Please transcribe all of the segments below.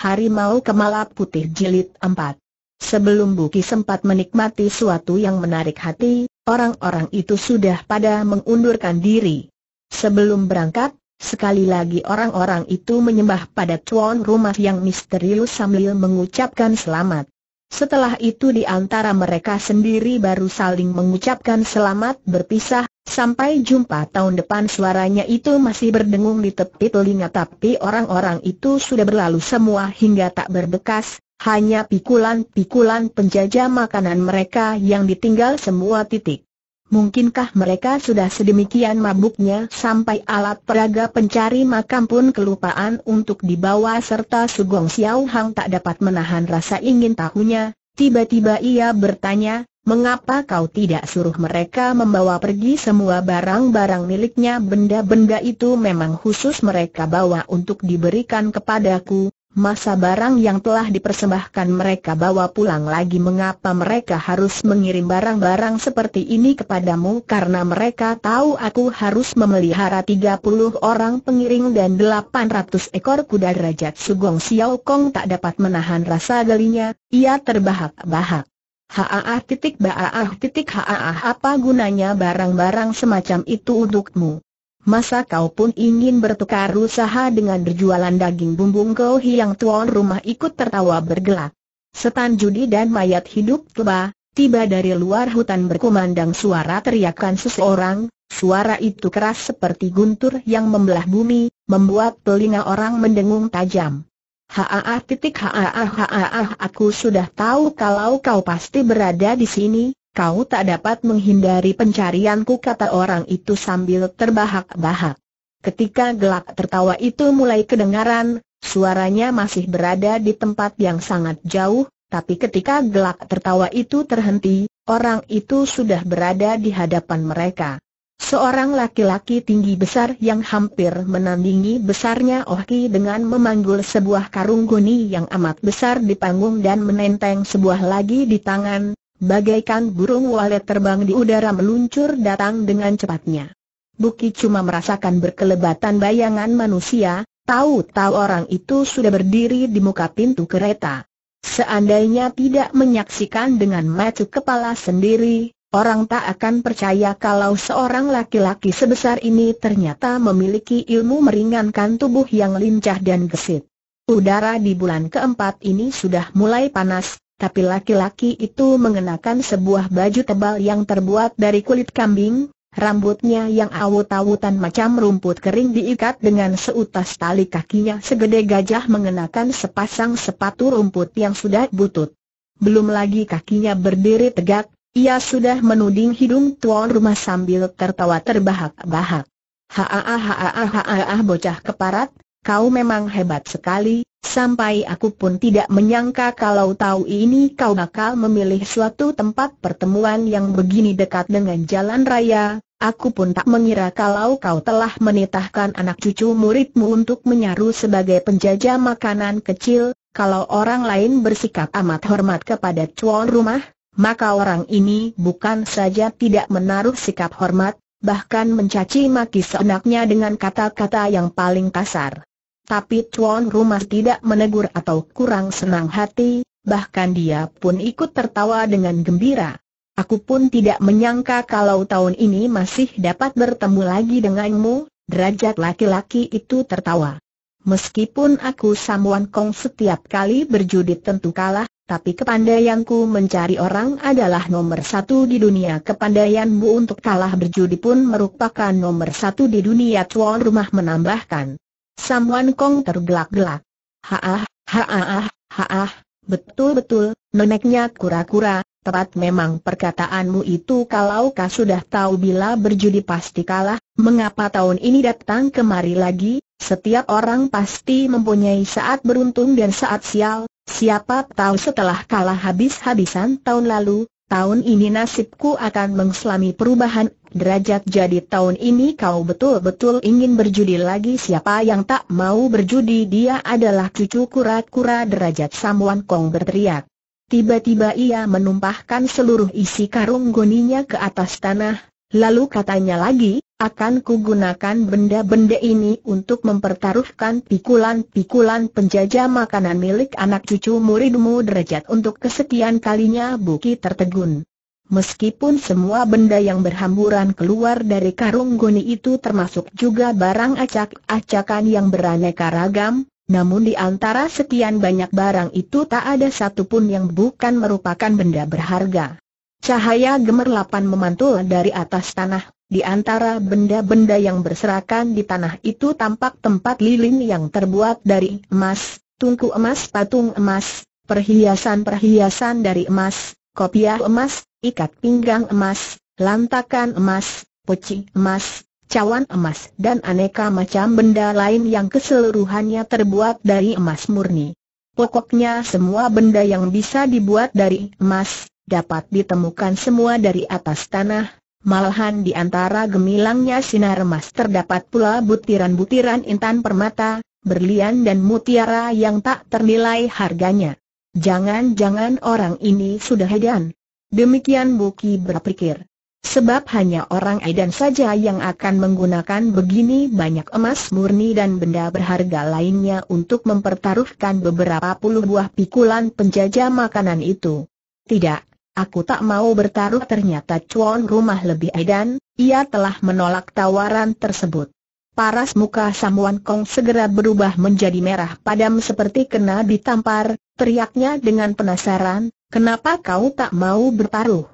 Harimau Kemala Putih Jilid 4 Sebelum Buki sempat menikmati suatu yang menarik hati, orang-orang itu sudah pada mengundurkan diri. Sebelum berangkat, sekali lagi orang-orang itu menyembah pada tuan rumah yang misterius sambil mengucapkan selamat. Setelah itu di antara mereka sendiri baru saling mengucapkan selamat berpisah, sampai jumpa tahun depan suaranya itu masih berdengung di tepi telinga tapi orang-orang itu sudah berlalu semua hingga tak berbekas, hanya pikulan-pikulan penjajah makanan mereka yang ditinggal semua titik. Mungkinkah mereka sudah sedemikian mabuknya sampai alat peraga pencari makam pun kelupaan untuk dibawa serta Sugong Xiao Hang tak dapat menahan rasa ingin tahunya, tiba-tiba ia bertanya, mengapa kau tidak suruh mereka membawa pergi semua barang-barang miliknya benda-benda itu memang khusus mereka bawa untuk diberikan kepadaku, Masa barang yang telah dipersembahkan mereka bawa pulang lagi mengapa mereka harus mengirim barang-barang seperti ini kepadamu karena mereka tahu aku harus memelihara 30 orang pengiring dan 800 ekor kuda derajat Sugong Xiao Kong tak dapat menahan rasa gelinya, ia terbahak-bahak. Haaah titik baaah titik haaah apa gunanya barang-barang semacam itu untukmu? Masa kau pun ingin bertukar usaha dengan berjualan daging bumbung kau hiang tuan rumah ikut tertawa bergelak. Setan judi dan mayat hidup tiba tiba dari luar hutan berkumandang suara teriakan seseorang, suara itu keras seperti guntur yang membelah bumi, membuat telinga orang mendengung tajam. Haa titik haa haa aku sudah tahu kalau kau pasti berada di sini, Kau tak dapat menghindari pencarianku kata orang itu sambil terbahak-bahak. Ketika gelak tertawa itu mulai kedengaran, suaranya masih berada di tempat yang sangat jauh, tapi ketika gelak tertawa itu terhenti, orang itu sudah berada di hadapan mereka. Seorang laki-laki tinggi besar yang hampir menandingi besarnya Oh dengan memanggul sebuah karung goni yang amat besar di panggung dan menenteng sebuah lagi di tangan, Bagaikan burung walet terbang di udara meluncur datang dengan cepatnya. Buki cuma merasakan berkelebatan bayangan manusia, tahu-tahu orang itu sudah berdiri di muka pintu kereta. Seandainya tidak menyaksikan dengan mata kepala sendiri, orang tak akan percaya kalau seorang laki-laki sebesar ini ternyata memiliki ilmu meringankan tubuh yang lincah dan gesit. Udara di bulan keempat ini sudah mulai panas, tapi laki-laki itu mengenakan sebuah baju tebal yang terbuat dari kulit kambing, rambutnya yang awut-awutan macam rumput kering diikat dengan seutas tali kakinya segede gajah mengenakan sepasang sepatu rumput yang sudah butut. Belum lagi kakinya berdiri tegak, ia sudah menuding hidung tuan rumah sambil tertawa terbahak-bahak. Haah bocah keparat, kau memang hebat sekali, sampai aku pun tidak menyangka kalau tahu ini kau bakal memilih suatu tempat pertemuan yang begini dekat dengan jalan raya, aku pun tak mengira kalau kau telah menitahkan anak cucu muridmu untuk menyaru sebagai penjaja makanan kecil, kalau orang lain bersikap amat hormat kepada tuan rumah, maka orang ini bukan saja tidak menaruh sikap hormat, bahkan mencaci maki seenaknya dengan kata-kata yang paling kasar. Tapi Tuan Rumah tidak menegur atau kurang senang hati, bahkan dia pun ikut tertawa dengan gembira. Aku pun tidak menyangka kalau tahun ini masih dapat bertemu lagi denganmu, derajat laki-laki itu tertawa. Meskipun aku Samuan Kong setiap kali berjudi tentu kalah, tapi kepandaianku mencari orang adalah nomor satu di dunia Kepandaianmu untuk kalah berjudi pun merupakan nomor satu di dunia Tuan rumah menambahkan Samuan Kong tergelak-gelak. Haah, haah, haah, betul-betul, neneknya kura-kura, tepat memang perkataanmu itu kalau kau sudah tahu bila berjudi pasti kalah, mengapa tahun ini datang kemari lagi, setiap orang pasti mempunyai saat beruntung dan saat sial, siapa tahu setelah kalah habis-habisan tahun lalu, tahun ini nasibku akan mengalami perubahan derajat jadi tahun ini kau betul-betul ingin berjudi lagi siapa yang tak mau berjudi dia adalah cucu kura-kura derajat Samuan Kong berteriak. Tiba-tiba ia menumpahkan seluruh isi karung goninya ke atas tanah, lalu katanya lagi, akan kugunakan benda-benda ini untuk mempertaruhkan pikulan-pikulan penjajah makanan milik anak cucu muridmu derajat untuk kesekian kalinya Buki tertegun. Meskipun semua benda yang berhamburan keluar dari karung goni itu termasuk juga barang acak-acakan yang beraneka ragam, namun di antara sekian banyak barang itu tak ada satupun yang bukan merupakan benda berharga. Cahaya gemerlapan memantul dari atas tanah di antara benda-benda yang berserakan di tanah itu tampak tempat lilin yang terbuat dari emas, tungku emas patung emas, perhiasan-perhiasan dari emas, kopiah emas, ikat pinggang emas, lantakan emas, poci emas, cawan emas dan aneka macam benda lain yang keseluruhannya terbuat dari emas murni. Pokoknya semua benda yang bisa dibuat dari emas, dapat ditemukan semua dari atas tanah, Malahan di antara gemilangnya sinar emas terdapat pula butiran-butiran intan permata, berlian dan mutiara yang tak ternilai harganya. Jangan-jangan orang ini sudah edan. Demikian Buki berpikir. Sebab hanya orang edan saja yang akan menggunakan begini banyak emas murni dan benda berharga lainnya untuk mempertaruhkan beberapa puluh buah pikulan penjajah makanan itu. Tidak, Aku tak mau bertaruh ternyata cuan rumah lebih edan, ia telah menolak tawaran tersebut. Paras muka Samuan Kong segera berubah menjadi merah padam seperti kena ditampar, teriaknya dengan penasaran, kenapa kau tak mau bertaruh?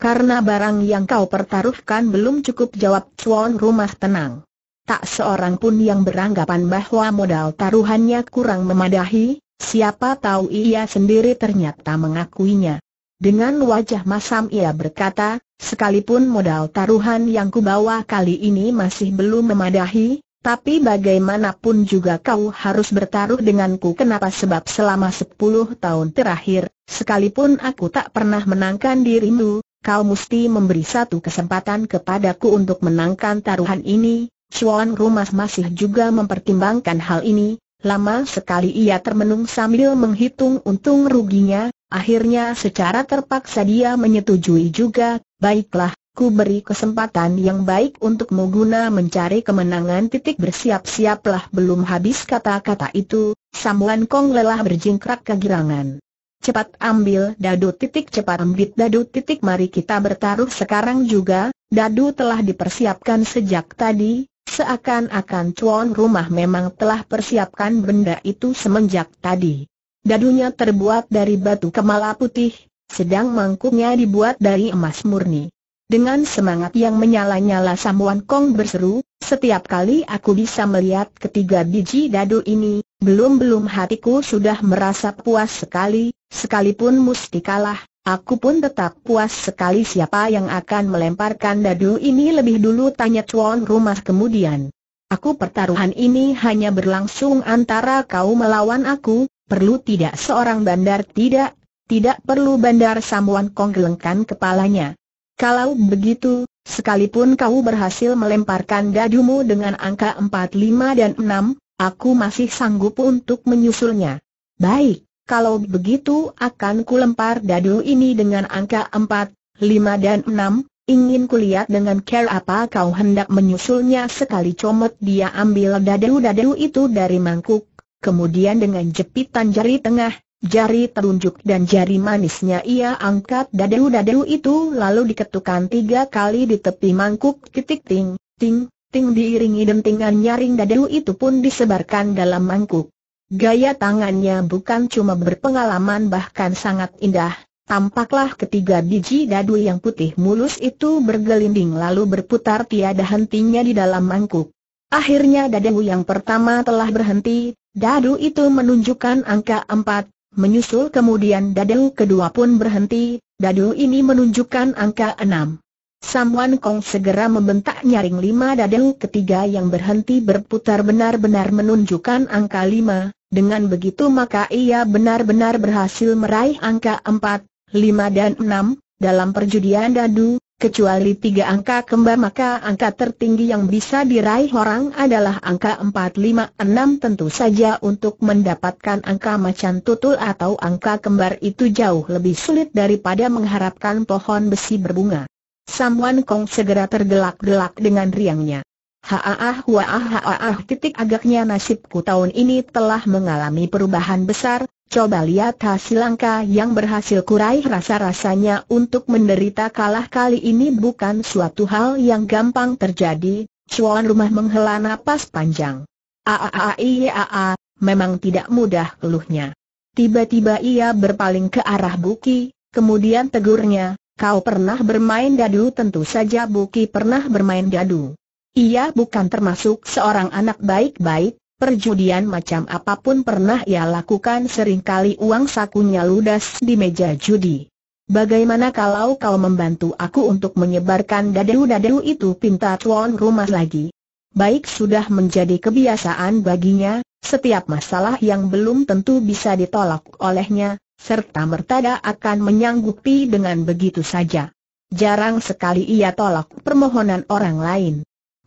Karena barang yang kau pertaruhkan belum cukup jawab cuan rumah tenang. Tak seorang pun yang beranggapan bahwa modal taruhannya kurang memadahi, siapa tahu ia sendiri ternyata mengakuinya. Dengan wajah masam ia berkata, sekalipun modal taruhan yang kubawa kali ini masih belum memadahi, tapi bagaimanapun juga kau harus bertaruh denganku kenapa sebab selama sepuluh tahun terakhir, sekalipun aku tak pernah menangkan dirimu, kau mesti memberi satu kesempatan kepadaku untuk menangkan taruhan ini. Chuan Rumah masih juga mempertimbangkan hal ini, lama sekali ia termenung sambil menghitung untung ruginya, Akhirnya secara terpaksa dia menyetujui juga, baiklah, ku beri kesempatan yang baik untuk Muguna mencari kemenangan titik bersiap-siaplah belum habis kata-kata itu, Samuan Kong lelah berjingkrak kegirangan. Cepat ambil dadu titik cepat ambil dadu titik mari kita bertaruh sekarang juga, dadu telah dipersiapkan sejak tadi, seakan-akan cuan rumah memang telah persiapkan benda itu semenjak tadi. Dadunya terbuat dari batu kemala putih, sedang mangkuknya dibuat dari emas murni. Dengan semangat yang menyala-nyala Samuan Kong berseru, setiap kali aku bisa melihat ketiga biji dadu ini, belum-belum hatiku sudah merasa puas sekali, sekalipun musti kalah, aku pun tetap puas sekali siapa yang akan melemparkan dadu ini lebih dulu tanya Chuan rumah kemudian. Aku pertaruhan ini hanya berlangsung antara kau melawan aku, perlu tidak seorang bandar tidak, tidak perlu bandar Samuan Kong gelengkan kepalanya. Kalau begitu, sekalipun kau berhasil melemparkan dadumu dengan angka 45 dan 6, aku masih sanggup untuk menyusulnya. Baik, kalau begitu akan kulempar dadu ini dengan angka 4, 5 dan 6, Ingin kulihat dengan care apa kau hendak menyusulnya sekali comot dia ambil dadu-dadu itu dari mangkuk, Kemudian dengan jepitan jari tengah, jari telunjuk dan jari manisnya ia angkat dadeu-dadeu itu lalu diketukan tiga kali di tepi mangkuk titik ting, ting, ting diiringi dentingan nyaring dadeu itu pun disebarkan dalam mangkuk. Gaya tangannya bukan cuma berpengalaman bahkan sangat indah, Tampaklah ketiga biji dadu yang putih mulus itu bergelinding lalu berputar tiada hentinya di dalam mangkuk. Akhirnya dadu yang pertama telah berhenti, Dadu itu menunjukkan angka empat, menyusul kemudian dadu kedua pun berhenti, dadu ini menunjukkan angka enam. Samwan Kong segera membentak nyaring lima dadu ketiga yang berhenti berputar benar-benar menunjukkan angka lima, dengan begitu maka ia benar-benar berhasil meraih angka empat, lima dan enam, dalam perjudian dadu, Kecuali tiga angka kembar maka angka tertinggi yang bisa diraih orang adalah angka 456 tentu saja untuk mendapatkan angka macan tutul atau angka kembar itu jauh lebih sulit daripada mengharapkan pohon besi berbunga. Samuan Kong segera tergelak-gelak dengan riangnya. Haaah haa haaah titik agaknya nasibku tahun ini telah mengalami perubahan besar, coba lihat hasil langkah yang berhasil kurai rasa-rasanya untuk menderita kalah kali ini bukan suatu hal yang gampang terjadi, cuan rumah menghela napas panjang. Aaaiyaa, memang tidak mudah keluhnya. Tiba-tiba ia berpaling ke arah Buki, kemudian tegurnya, kau pernah bermain dadu tentu saja Buki pernah bermain dadu. Ia bukan termasuk seorang anak baik-baik, Perjudian macam apapun pernah ia lakukan seringkali uang sakunya ludas di meja judi. Bagaimana kalau kau membantu aku untuk menyebarkan dadu dadu itu pinta tuan rumah lagi? Baik sudah menjadi kebiasaan baginya, setiap masalah yang belum tentu bisa ditolak olehnya, serta mertada akan menyanggupi dengan begitu saja. Jarang sekali ia tolak permohonan orang lain.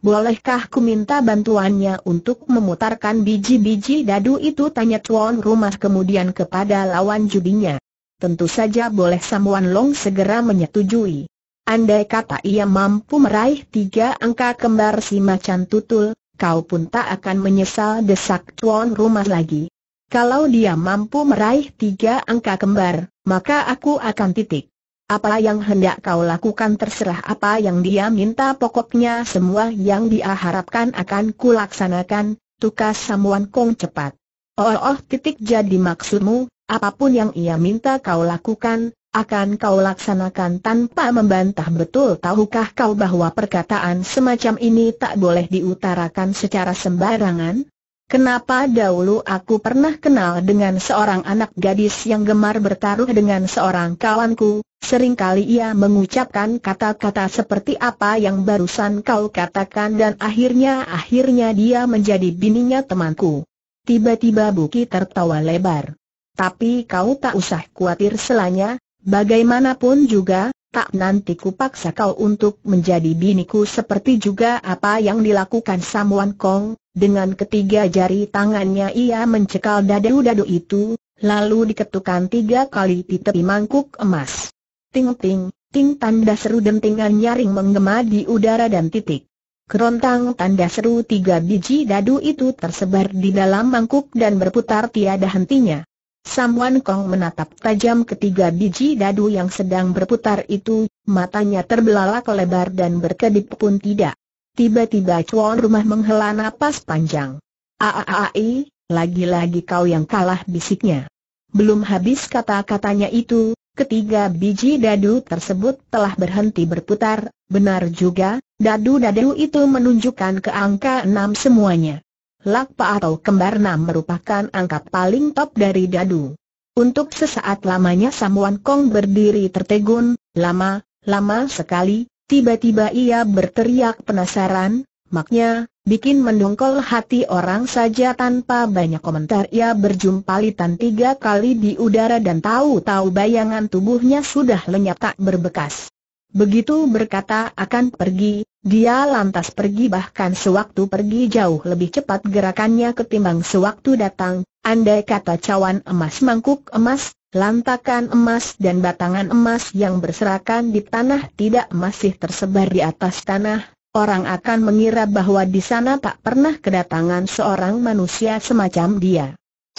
Bolehkah ku minta bantuannya untuk memutarkan biji-biji dadu itu? Tanya tuan rumah kemudian kepada lawan judinya. Tentu saja boleh Samuan Long segera menyetujui. Andai kata ia mampu meraih tiga angka kembar si macan tutul, kau pun tak akan menyesal desak tuan rumah lagi. Kalau dia mampu meraih tiga angka kembar, maka aku akan titik. Apa yang hendak kau lakukan terserah apa yang dia minta pokoknya semua yang dia harapkan akan kulaksanakan, tukas Samuan Kong cepat. oh, oh titik jadi maksudmu, apapun yang ia minta kau lakukan, akan kau laksanakan tanpa membantah betul tahukah kau bahwa perkataan semacam ini tak boleh diutarakan secara sembarangan? Kenapa dahulu aku pernah kenal dengan seorang anak gadis yang gemar bertaruh dengan seorang kawanku, seringkali ia mengucapkan kata-kata seperti apa yang barusan kau katakan dan akhirnya-akhirnya dia menjadi bininya temanku. Tiba-tiba Buki tertawa lebar. Tapi kau tak usah khawatir selanya, bagaimanapun juga, tak nanti kupaksa kau untuk menjadi biniku seperti juga apa yang dilakukan Samuan Kong, dengan ketiga jari tangannya ia mencekal dadu-dadu itu, lalu diketukan tiga kali di tepi mangkuk emas. Ting-ting, ting tanda seru dentingan nyaring menggema di udara dan titik. Kerontang tanda seru tiga biji dadu itu tersebar di dalam mangkuk dan berputar tiada hentinya. Samuan Kong menatap tajam ketiga biji dadu yang sedang berputar itu, matanya terbelalak lebar dan berkedip pun tidak. Tiba-tiba cuan rumah menghela napas panjang. Aaai, lagi-lagi kau yang kalah bisiknya. Belum habis kata-katanya itu, ketiga biji dadu tersebut telah berhenti berputar, benar juga, dadu-dadu itu menunjukkan ke angka enam semuanya. Lakpa atau kembar Nam merupakan angka paling top dari dadu. Untuk sesaat lamanya Samuan Kong berdiri tertegun, lama, lama sekali, tiba-tiba ia berteriak penasaran, maknya, bikin mendongkol hati orang saja tanpa banyak komentar ia berjumpa litan tiga kali di udara dan tahu-tahu bayangan tubuhnya sudah lenyap tak berbekas. Begitu berkata akan pergi, dia lantas pergi bahkan sewaktu pergi jauh lebih cepat gerakannya ketimbang sewaktu datang, andai kata cawan emas mangkuk emas, lantakan emas dan batangan emas yang berserakan di tanah tidak masih tersebar di atas tanah, orang akan mengira bahwa di sana tak pernah kedatangan seorang manusia semacam dia.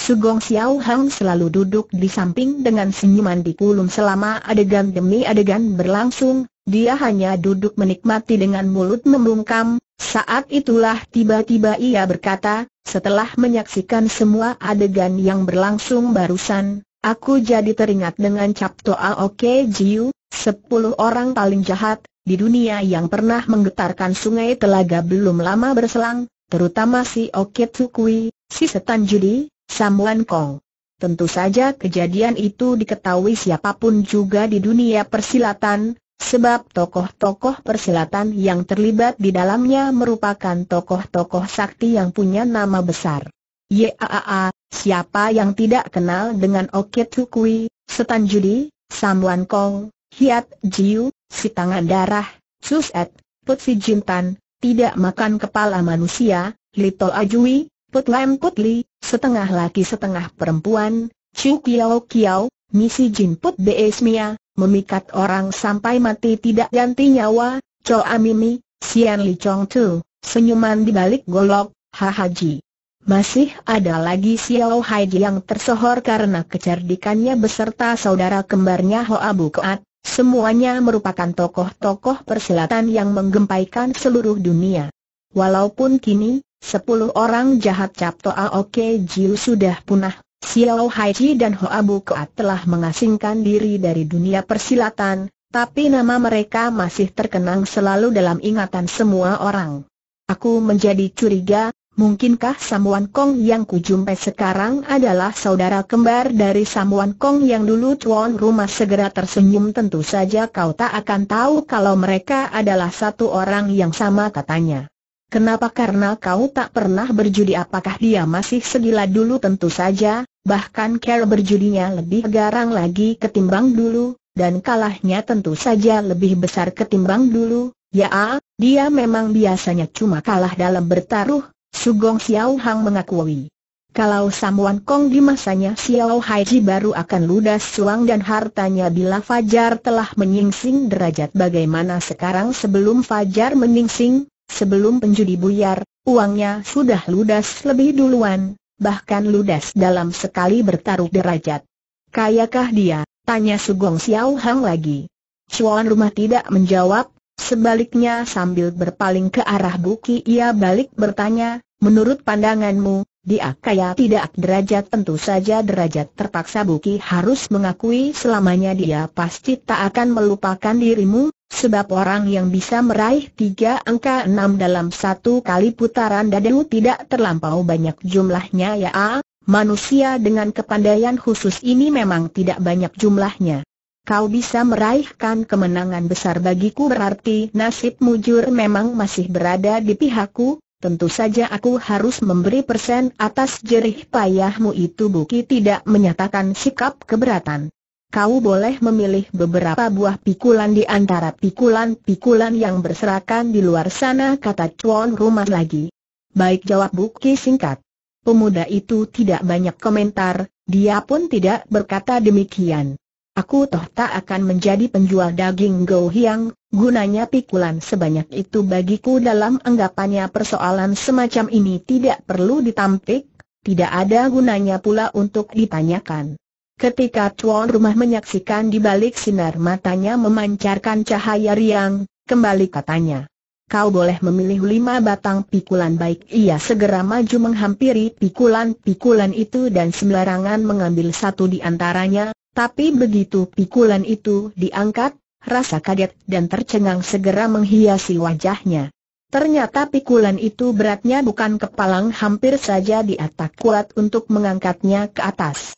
Sugong Xiao Hang selalu duduk di samping dengan senyuman di kulum selama adegan demi adegan berlangsung, dia hanya duduk menikmati dengan mulut membungkam, saat itulah tiba-tiba ia berkata, setelah menyaksikan semua adegan yang berlangsung barusan, aku jadi teringat dengan Cap Toa Oke Jiu, sepuluh orang paling jahat, di dunia yang pernah menggetarkan sungai telaga belum lama berselang, terutama si Oke Tsukui, si Setan Judi, Samuan Kong. Tentu saja kejadian itu diketahui siapapun juga di dunia persilatan, sebab tokoh-tokoh persilatan yang terlibat di dalamnya merupakan tokoh-tokoh sakti yang punya nama besar. Yaa, siapa yang tidak kenal dengan Oke Tukui, Setan Judi, Samuan Kong, Hiat Jiu, Si Tangan Darah, Suset, Put Jintan, Tidak Makan Kepala Manusia, Little Ajui, Putlem Putli? setengah laki setengah perempuan, Chu Kiao Kiao, misi jinput Beesmia, memikat orang sampai mati tidak ganti nyawa, Cho Amimi, Sian Li Chong Tu, senyuman di balik golok, Ha Ji. Masih ada lagi Xiao Haiji yang tersohor karena kecerdikannya beserta saudara kembarnya Abu Keat, semuanya merupakan tokoh-tokoh perselatan yang menggempaikan seluruh dunia. Walaupun kini, Sepuluh orang jahat Cap Toa Oke Jiu sudah punah, Xiao Hai dan Hoa Kuat telah mengasingkan diri dari dunia persilatan, tapi nama mereka masih terkenang selalu dalam ingatan semua orang. Aku menjadi curiga, mungkinkah Samuan Kong yang kujumpai sekarang adalah saudara kembar dari Samuan Kong yang dulu tuan rumah segera tersenyum tentu saja kau tak akan tahu kalau mereka adalah satu orang yang sama katanya. Kenapa karena kau tak pernah berjudi apakah dia masih segila dulu tentu saja, bahkan Carol berjudinya lebih garang lagi ketimbang dulu, dan kalahnya tentu saja lebih besar ketimbang dulu, ya dia memang biasanya cuma kalah dalam bertaruh, Sugong Xiao Hang mengakui. Kalau Samuan Kong di masanya Xiao Haiji baru akan ludas suang dan hartanya bila Fajar telah menyingsing derajat bagaimana sekarang sebelum Fajar menyingsing, Sebelum penjudi buyar, uangnya sudah ludas lebih duluan, bahkan ludas dalam sekali bertaruh derajat. Kayakah dia? Tanya Sugong Xiao Hang lagi. Cuan rumah tidak menjawab, sebaliknya sambil berpaling ke arah Buki ia balik bertanya, menurut pandanganmu, dia kaya tidak derajat tentu saja derajat terpaksa Buki harus mengakui selamanya dia pasti tak akan melupakan dirimu, Sebab orang yang bisa meraih tiga angka enam dalam satu kali putaran dadu tidak terlampau banyak jumlahnya ya A, manusia dengan kepandaian khusus ini memang tidak banyak jumlahnya. Kau bisa meraihkan kemenangan besar bagiku berarti nasib mujur memang masih berada di pihakku, Tentu saja aku harus memberi persen atas jerih payahmu itu Buki tidak menyatakan sikap keberatan kau boleh memilih beberapa buah pikulan di antara pikulan-pikulan yang berserakan di luar sana kata Chuan Rumah lagi. Baik jawab Buki singkat. Pemuda itu tidak banyak komentar, dia pun tidak berkata demikian. Aku toh tak akan menjadi penjual daging Go Hiang, gunanya pikulan sebanyak itu bagiku dalam anggapannya persoalan semacam ini tidak perlu ditampik, tidak ada gunanya pula untuk ditanyakan. Ketika tuan rumah menyaksikan di balik sinar matanya memancarkan cahaya riang, kembali katanya. Kau boleh memilih lima batang pikulan baik ia segera maju menghampiri pikulan-pikulan itu dan sembarangan mengambil satu di antaranya, tapi begitu pikulan itu diangkat, rasa kaget dan tercengang segera menghiasi wajahnya. Ternyata pikulan itu beratnya bukan kepalang hampir saja di atas kuat untuk mengangkatnya ke atas.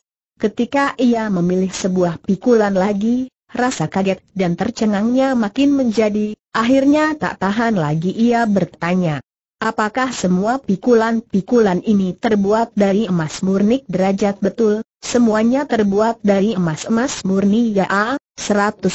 Ketika ia memilih sebuah pikulan lagi, rasa kaget dan tercengangnya makin menjadi, akhirnya tak tahan lagi ia bertanya. Apakah semua pikulan-pikulan ini terbuat dari emas murni derajat betul? Semuanya terbuat dari emas-emas murni ya, 100%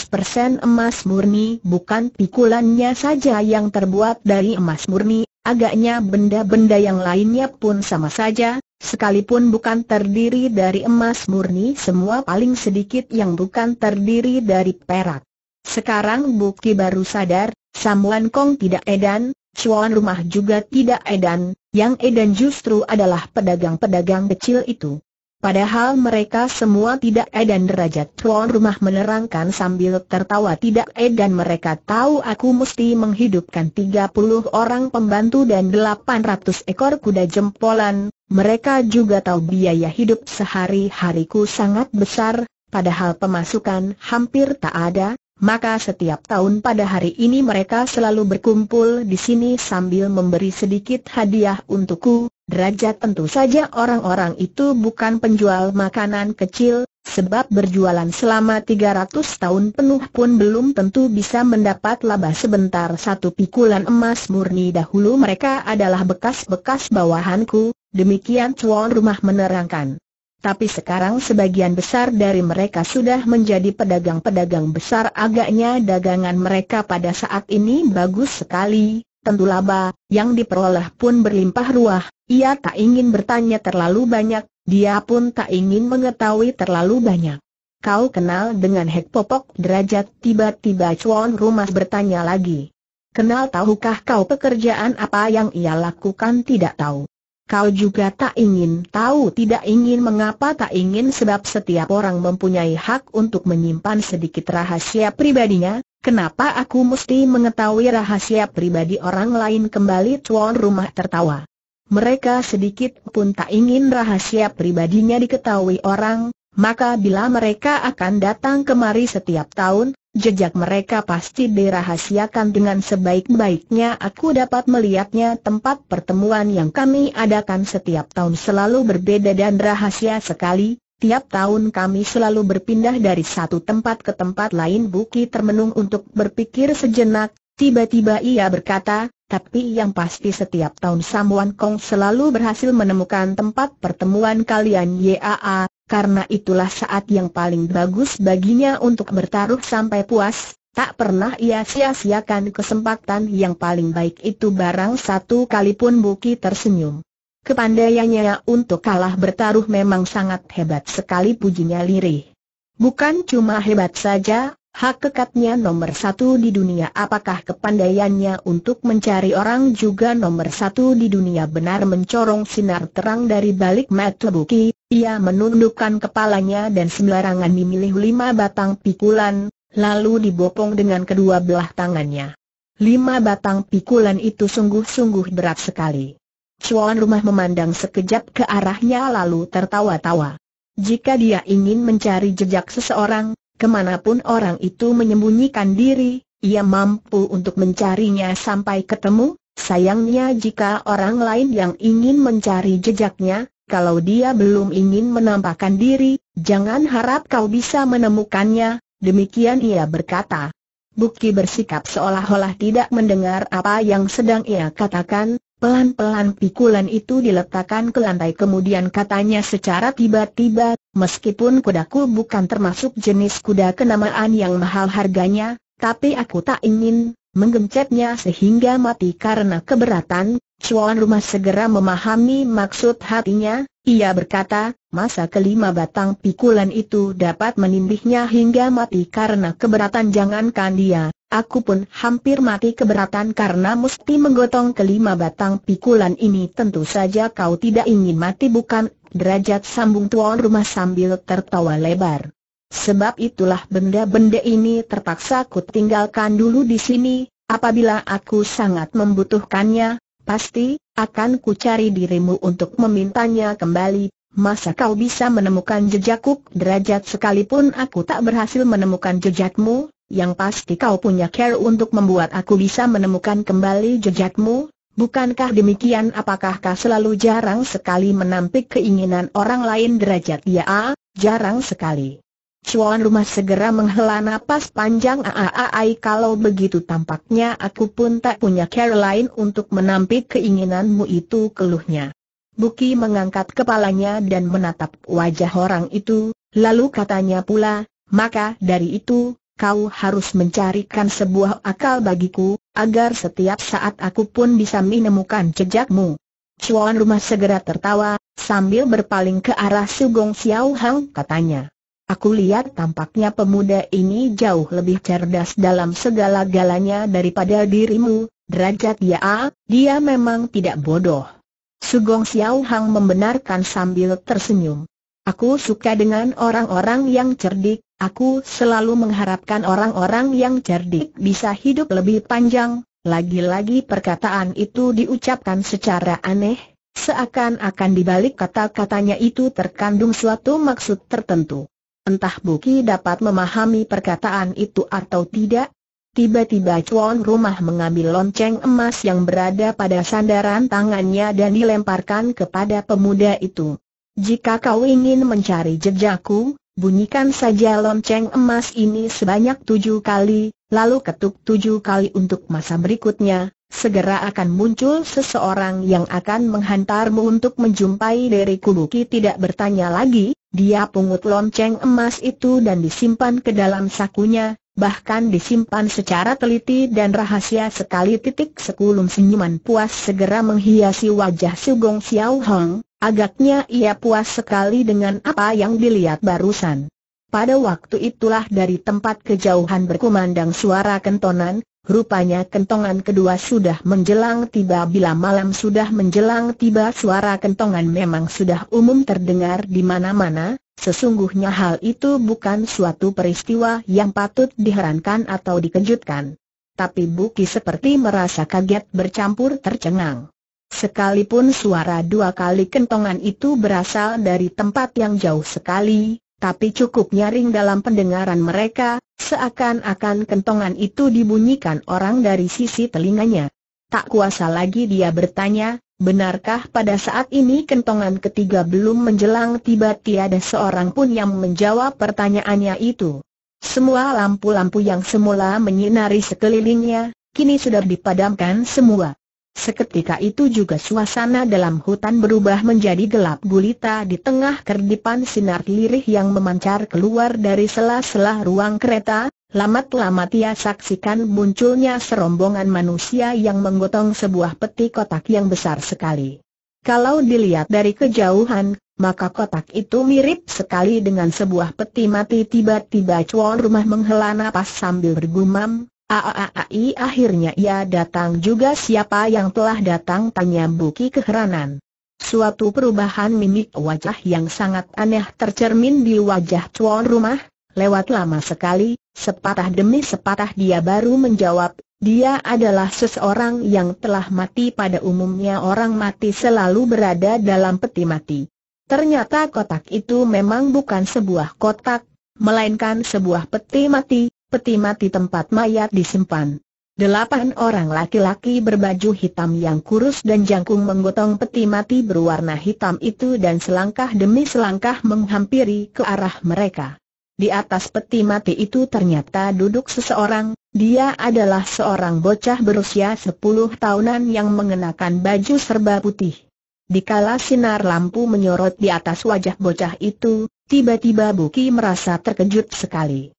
emas murni bukan pikulannya saja yang terbuat dari emas murni, agaknya benda-benda yang lainnya pun sama saja, Sekalipun bukan terdiri dari emas murni semua paling sedikit yang bukan terdiri dari perak. Sekarang Buki baru sadar, Samuan Kong tidak edan, Chuan rumah juga tidak edan, yang edan justru adalah pedagang-pedagang kecil itu. Padahal mereka semua tidak edan derajat tuan rumah menerangkan sambil tertawa tidak edan mereka tahu aku mesti menghidupkan 30 orang pembantu dan 800 ekor kuda jempolan. Mereka juga tahu biaya hidup sehari-hariku sangat besar, padahal pemasukan hampir tak ada, maka setiap tahun pada hari ini mereka selalu berkumpul di sini sambil memberi sedikit hadiah untukku. Derajat tentu saja orang-orang itu bukan penjual makanan kecil, sebab berjualan selama 300 tahun penuh pun belum tentu bisa mendapat laba sebentar satu pikulan emas murni dahulu mereka adalah bekas-bekas bawahanku, demikian tuan rumah menerangkan. Tapi sekarang sebagian besar dari mereka sudah menjadi pedagang-pedagang besar agaknya dagangan mereka pada saat ini bagus sekali, tentu laba, yang diperoleh pun berlimpah ruah, ia tak ingin bertanya terlalu banyak, dia pun tak ingin mengetahui terlalu banyak. Kau kenal dengan Hek Popok derajat tiba-tiba Cuan Rumah bertanya lagi. Kenal tahukah kau pekerjaan apa yang ia lakukan tidak tahu. Kau juga tak ingin tahu tidak ingin mengapa tak ingin sebab setiap orang mempunyai hak untuk menyimpan sedikit rahasia pribadinya, kenapa aku mesti mengetahui rahasia pribadi orang lain kembali tuan rumah tertawa. Mereka sedikit pun tak ingin rahasia pribadinya diketahui orang, maka bila mereka akan datang kemari setiap tahun, Jejak mereka pasti dirahasiakan dengan sebaik-baiknya aku dapat melihatnya tempat pertemuan yang kami adakan setiap tahun selalu berbeda dan rahasia sekali Tiap tahun kami selalu berpindah dari satu tempat ke tempat lain Buki termenung untuk berpikir sejenak Tiba-tiba ia berkata, tapi yang pasti setiap tahun Samuan Kong selalu berhasil menemukan tempat pertemuan kalian YAA karena itulah saat yang paling bagus baginya untuk bertaruh sampai puas, tak pernah ia sia-siakan kesempatan yang paling baik itu barang satu kali pun Buki tersenyum. Kepandaiannya untuk kalah bertaruh memang sangat hebat sekali pujinya lirih. Bukan cuma hebat saja, Hak kekatnya nomor satu di dunia apakah kepandaiannya untuk mencari orang juga nomor satu di dunia benar mencorong sinar terang dari balik mata Buki, ia menundukkan kepalanya dan sembarangan memilih lima batang pikulan, lalu dibopong dengan kedua belah tangannya. Lima batang pikulan itu sungguh-sungguh berat sekali. Cuan rumah memandang sekejap ke arahnya lalu tertawa-tawa. Jika dia ingin mencari jejak seseorang, Kemanapun orang itu menyembunyikan diri, ia mampu untuk mencarinya sampai ketemu, sayangnya jika orang lain yang ingin mencari jejaknya, kalau dia belum ingin menampakkan diri, jangan harap kau bisa menemukannya, demikian ia berkata. Buki bersikap seolah-olah tidak mendengar apa yang sedang ia katakan, pelan-pelan pikulan itu diletakkan ke lantai kemudian katanya secara tiba-tiba, Meskipun kudaku bukan termasuk jenis kuda kenamaan yang mahal harganya, tapi aku tak ingin menggencetnya sehingga mati karena keberatan, Cuan rumah segera memahami maksud hatinya, ia berkata, masa kelima batang pikulan itu dapat menindihnya hingga mati karena keberatan jangankan dia, aku pun hampir mati keberatan karena mesti menggotong kelima batang pikulan ini tentu saja kau tidak ingin mati bukan, derajat sambung tuan rumah sambil tertawa lebar. Sebab itulah benda-benda ini terpaksa ku tinggalkan dulu di sini, apabila aku sangat membutuhkannya, Pasti, akan kucari dirimu untuk memintanya kembali, masa kau bisa menemukan jejakku derajat sekalipun aku tak berhasil menemukan jejakmu, yang pasti kau punya care untuk membuat aku bisa menemukan kembali jejakmu, bukankah demikian apakah kau selalu jarang sekali menampik keinginan orang lain derajat ya, jarang sekali. Cuan Rumah segera menghela nafas panjang Aaai kalau begitu tampaknya aku pun tak punya cara lain untuk menampik keinginanmu itu keluhnya. Buki mengangkat kepalanya dan menatap wajah orang itu, lalu katanya pula, maka dari itu, kau harus mencarikan sebuah akal bagiku, agar setiap saat aku pun bisa menemukan jejakmu. Cuan Rumah segera tertawa, sambil berpaling ke arah Sugong Xiao Hang katanya. Aku lihat tampaknya pemuda ini jauh lebih cerdas dalam segala galanya daripada dirimu, derajat ya, dia memang tidak bodoh. Sugong Xiao Hang membenarkan sambil tersenyum. Aku suka dengan orang-orang yang cerdik, aku selalu mengharapkan orang-orang yang cerdik bisa hidup lebih panjang, lagi-lagi perkataan itu diucapkan secara aneh, seakan-akan dibalik kata-katanya itu terkandung suatu maksud tertentu. Entah Buki dapat memahami perkataan itu atau tidak, Tiba-tiba cuan rumah mengambil lonceng emas yang berada pada sandaran tangannya dan dilemparkan kepada pemuda itu. Jika kau ingin mencari jejakku, bunyikan saja lonceng emas ini sebanyak tujuh kali, lalu ketuk tujuh kali untuk masa berikutnya, segera akan muncul seseorang yang akan menghantarmu untuk menjumpai diriku Kuluki tidak bertanya lagi, dia pungut lonceng emas itu dan disimpan ke dalam sakunya, bahkan disimpan secara teliti dan rahasia sekali titik sekulum senyuman puas segera menghiasi wajah Sugong Xiao Hong, agaknya ia puas sekali dengan apa yang dilihat barusan. Pada waktu itulah dari tempat kejauhan berkumandang suara kentongan, rupanya kentongan kedua sudah menjelang tiba bila malam sudah menjelang tiba suara kentongan memang sudah umum terdengar di mana-mana, sesungguhnya hal itu bukan suatu peristiwa yang patut diherankan atau dikejutkan. Tapi Buki seperti merasa kaget bercampur tercengang. Sekalipun suara dua kali kentongan itu berasal dari tempat yang jauh sekali, tapi cukup nyaring dalam pendengaran mereka, seakan-akan kentongan itu dibunyikan orang dari sisi telinganya. Tak kuasa lagi dia bertanya, benarkah pada saat ini kentongan ketiga belum menjelang tiba tiada seorang pun yang menjawab pertanyaannya itu. Semua lampu-lampu yang semula menyinari sekelilingnya, kini sudah dipadamkan semua. Seketika itu juga suasana dalam hutan berubah menjadi gelap gulita di tengah kerdipan sinar lirih yang memancar keluar dari sela-sela ruang kereta, lamat-lamat ia saksikan munculnya serombongan manusia yang menggotong sebuah peti kotak yang besar sekali. Kalau dilihat dari kejauhan, maka kotak itu mirip sekali dengan sebuah peti mati tiba-tiba cuan rumah menghela napas sambil bergumam, Aaai akhirnya ia datang juga siapa yang telah datang tanya Buki keheranan. Suatu perubahan mimik wajah yang sangat aneh tercermin di wajah tuan rumah, lewat lama sekali, sepatah demi sepatah dia baru menjawab, dia adalah seseorang yang telah mati pada umumnya orang mati selalu berada dalam peti mati. Ternyata kotak itu memang bukan sebuah kotak, melainkan sebuah peti mati, peti mati tempat mayat disimpan. Delapan orang laki-laki berbaju hitam yang kurus dan jangkung menggotong peti mati berwarna hitam itu dan selangkah demi selangkah menghampiri ke arah mereka. Di atas peti mati itu ternyata duduk seseorang, dia adalah seorang bocah berusia 10 tahunan yang mengenakan baju serba putih. Dikala sinar lampu menyorot di atas wajah bocah itu, tiba-tiba Buki merasa terkejut sekali.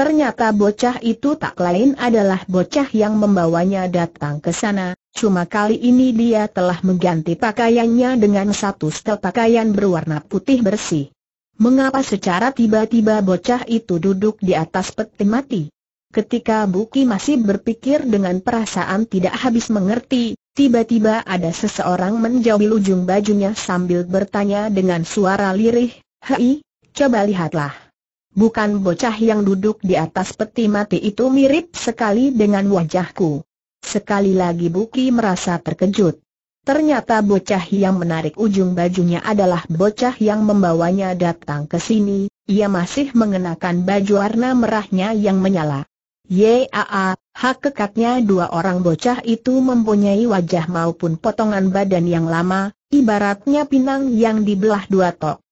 Ternyata bocah itu tak lain adalah bocah yang membawanya datang ke sana, cuma kali ini dia telah mengganti pakaiannya dengan satu setel pakaian berwarna putih bersih. Mengapa secara tiba-tiba bocah itu duduk di atas peti mati? Ketika Buki masih berpikir dengan perasaan tidak habis mengerti, tiba-tiba ada seseorang menjauhi ujung bajunya sambil bertanya dengan suara lirih, "Hei, coba lihatlah. Bukan bocah yang duduk di atas peti mati itu mirip sekali dengan wajahku. Sekali lagi Buki merasa terkejut. Ternyata bocah yang menarik ujung bajunya adalah bocah yang membawanya datang ke sini, ia masih mengenakan baju warna merahnya yang menyala. Yaa, hak kekatnya dua orang bocah itu mempunyai wajah maupun potongan badan yang lama, ibaratnya pinang yang dibelah dua tok.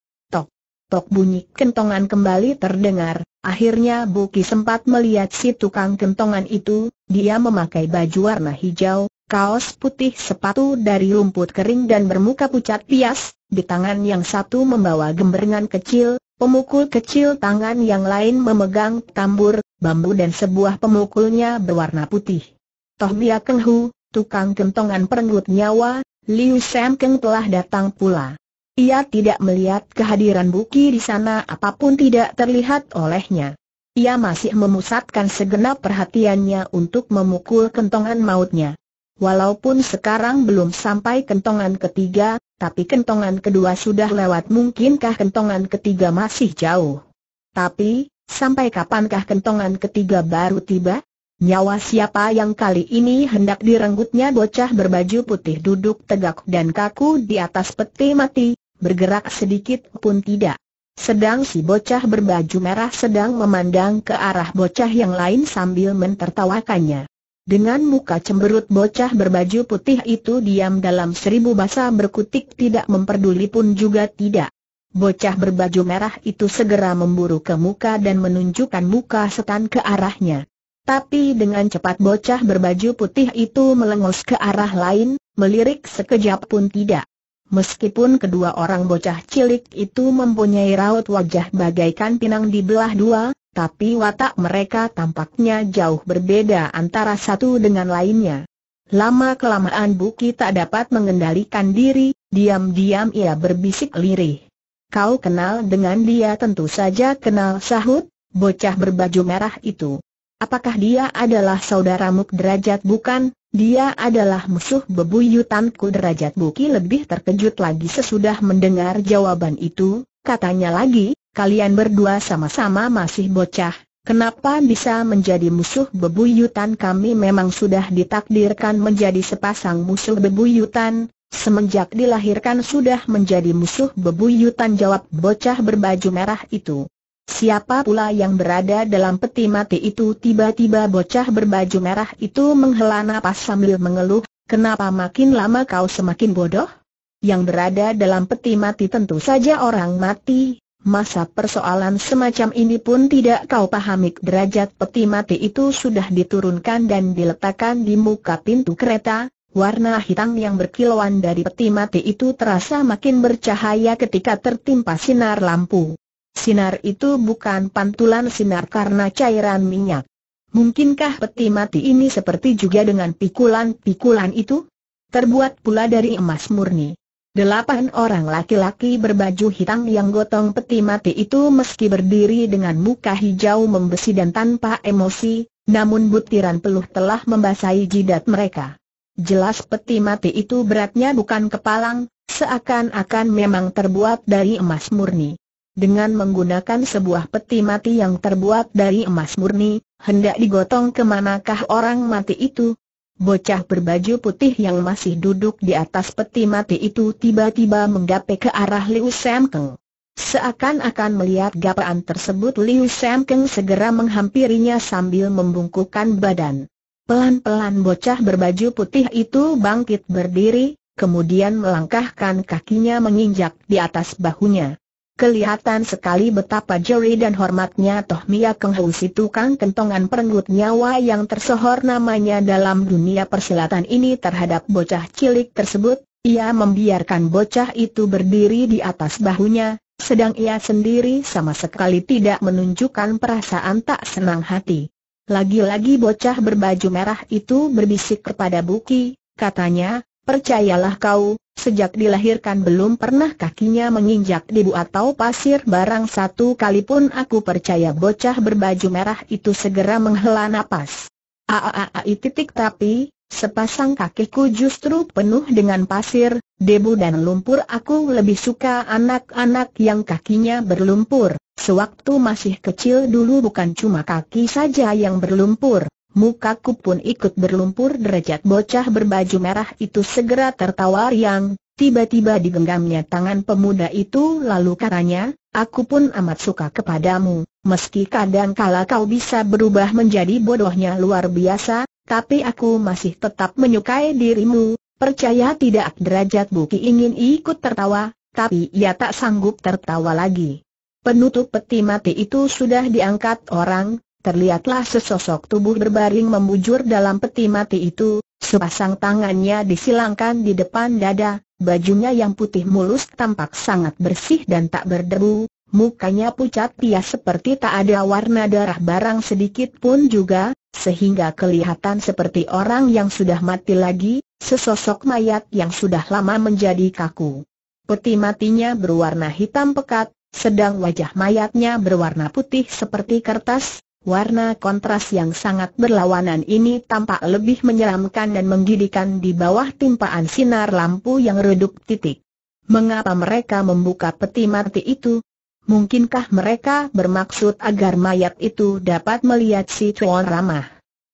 Tok bunyi kentongan kembali terdengar, akhirnya Buki sempat melihat si tukang kentongan itu, dia memakai baju warna hijau, kaos putih sepatu dari rumput kering dan bermuka pucat pias, di tangan yang satu membawa gemberengan kecil, pemukul kecil tangan yang lain memegang tambur, bambu dan sebuah pemukulnya berwarna putih. Toh dia kenghu, tukang kentongan perenggut nyawa, Liu Sam Keng telah datang pula. Ia tidak melihat kehadiran Buki di sana apapun tidak terlihat olehnya. Ia masih memusatkan segenap perhatiannya untuk memukul kentongan mautnya. Walaupun sekarang belum sampai kentongan ketiga, tapi kentongan kedua sudah lewat mungkinkah kentongan ketiga masih jauh. Tapi, sampai kapankah kentongan ketiga baru tiba? Nyawa siapa yang kali ini hendak direnggutnya bocah berbaju putih duduk tegak dan kaku di atas peti mati, bergerak sedikit pun tidak. Sedang si bocah berbaju merah sedang memandang ke arah bocah yang lain sambil mentertawakannya. Dengan muka cemberut bocah berbaju putih itu diam dalam seribu bahasa berkutik tidak memperduli pun juga tidak. Bocah berbaju merah itu segera memburu ke muka dan menunjukkan muka setan ke arahnya. Tapi dengan cepat bocah berbaju putih itu melengos ke arah lain, melirik sekejap pun tidak. Meskipun kedua orang bocah cilik itu mempunyai raut wajah bagaikan pinang di belah dua, tapi watak mereka tampaknya jauh berbeda antara satu dengan lainnya. Lama-kelamaan Buki tak dapat mengendalikan diri, diam-diam ia berbisik lirih. Kau kenal dengan dia tentu saja kenal sahut, bocah berbaju merah itu. Apakah dia adalah saudaramu derajat bukan? Dia adalah musuh bebuyutanku derajat Buki lebih terkejut lagi sesudah mendengar jawaban itu, katanya lagi, kalian berdua sama-sama masih bocah, kenapa bisa menjadi musuh bebuyutan kami memang sudah ditakdirkan menjadi sepasang musuh bebuyutan, semenjak dilahirkan sudah menjadi musuh bebuyutan jawab bocah berbaju merah itu. Siapa pula yang berada dalam peti mati itu tiba-tiba bocah berbaju merah itu menghela napas sambil mengeluh, kenapa makin lama kau semakin bodoh? Yang berada dalam peti mati tentu saja orang mati, masa persoalan semacam ini pun tidak kau pahami derajat peti mati itu sudah diturunkan dan diletakkan di muka pintu kereta, warna hitam yang berkilauan dari peti mati itu terasa makin bercahaya ketika tertimpa sinar lampu. Sinar itu bukan pantulan sinar karena cairan minyak. Mungkinkah peti mati ini seperti juga dengan pikulan-pikulan itu? Terbuat pula dari emas murni. Delapan orang laki-laki berbaju hitam yang gotong peti mati itu meski berdiri dengan muka hijau membesi dan tanpa emosi, namun butiran peluh telah membasahi jidat mereka. Jelas peti mati itu beratnya bukan kepalang, seakan-akan memang terbuat dari emas murni dengan menggunakan sebuah peti mati yang terbuat dari emas murni, hendak digotong ke manakah orang mati itu? Bocah berbaju putih yang masih duduk di atas peti mati itu tiba-tiba menggapai ke arah Liu Samkeng. Seakan-akan melihat gapaan tersebut Liu Samkeng segera menghampirinya sambil membungkukkan badan. Pelan-pelan bocah berbaju putih itu bangkit berdiri, kemudian melangkahkan kakinya menginjak di atas bahunya. Kelihatan sekali betapa jeri dan hormatnya Toh Mia Keng Hau si tukang kentongan perenggut nyawa yang tersohor namanya dalam dunia persilatan ini terhadap bocah cilik tersebut, ia membiarkan bocah itu berdiri di atas bahunya, sedang ia sendiri sama sekali tidak menunjukkan perasaan tak senang hati. Lagi-lagi bocah berbaju merah itu berbisik kepada Buki, katanya, Percayalah kau, sejak dilahirkan belum pernah kakinya menginjak debu atau pasir barang satu kali pun aku percaya bocah berbaju merah itu segera menghela napas. Aaai titik tapi, sepasang kakiku justru penuh dengan pasir, debu dan lumpur aku lebih suka anak-anak yang kakinya berlumpur. Sewaktu masih kecil dulu bukan cuma kaki saja yang berlumpur, mukaku pun ikut berlumpur derajat bocah berbaju merah itu segera tertawa riang, tiba-tiba digenggamnya tangan pemuda itu lalu katanya, aku pun amat suka kepadamu, meski kadang kala kau bisa berubah menjadi bodohnya luar biasa, tapi aku masih tetap menyukai dirimu, percaya tidak derajat Buki ingin ikut tertawa, tapi ia tak sanggup tertawa lagi. Penutup peti mati itu sudah diangkat orang, terlihatlah sesosok tubuh berbaring membujur dalam peti mati itu, sepasang tangannya disilangkan di depan dada, bajunya yang putih mulus tampak sangat bersih dan tak berdebu, mukanya pucat pias seperti tak ada warna darah barang sedikit pun juga, sehingga kelihatan seperti orang yang sudah mati lagi, sesosok mayat yang sudah lama menjadi kaku. Peti matinya berwarna hitam pekat, sedang wajah mayatnya berwarna putih seperti kertas, warna kontras yang sangat berlawanan ini tampak lebih menyeramkan dan menggidikan di bawah timpaan sinar lampu yang redup titik. Mengapa mereka membuka peti mati itu? Mungkinkah mereka bermaksud agar mayat itu dapat melihat si Chuan Ramah?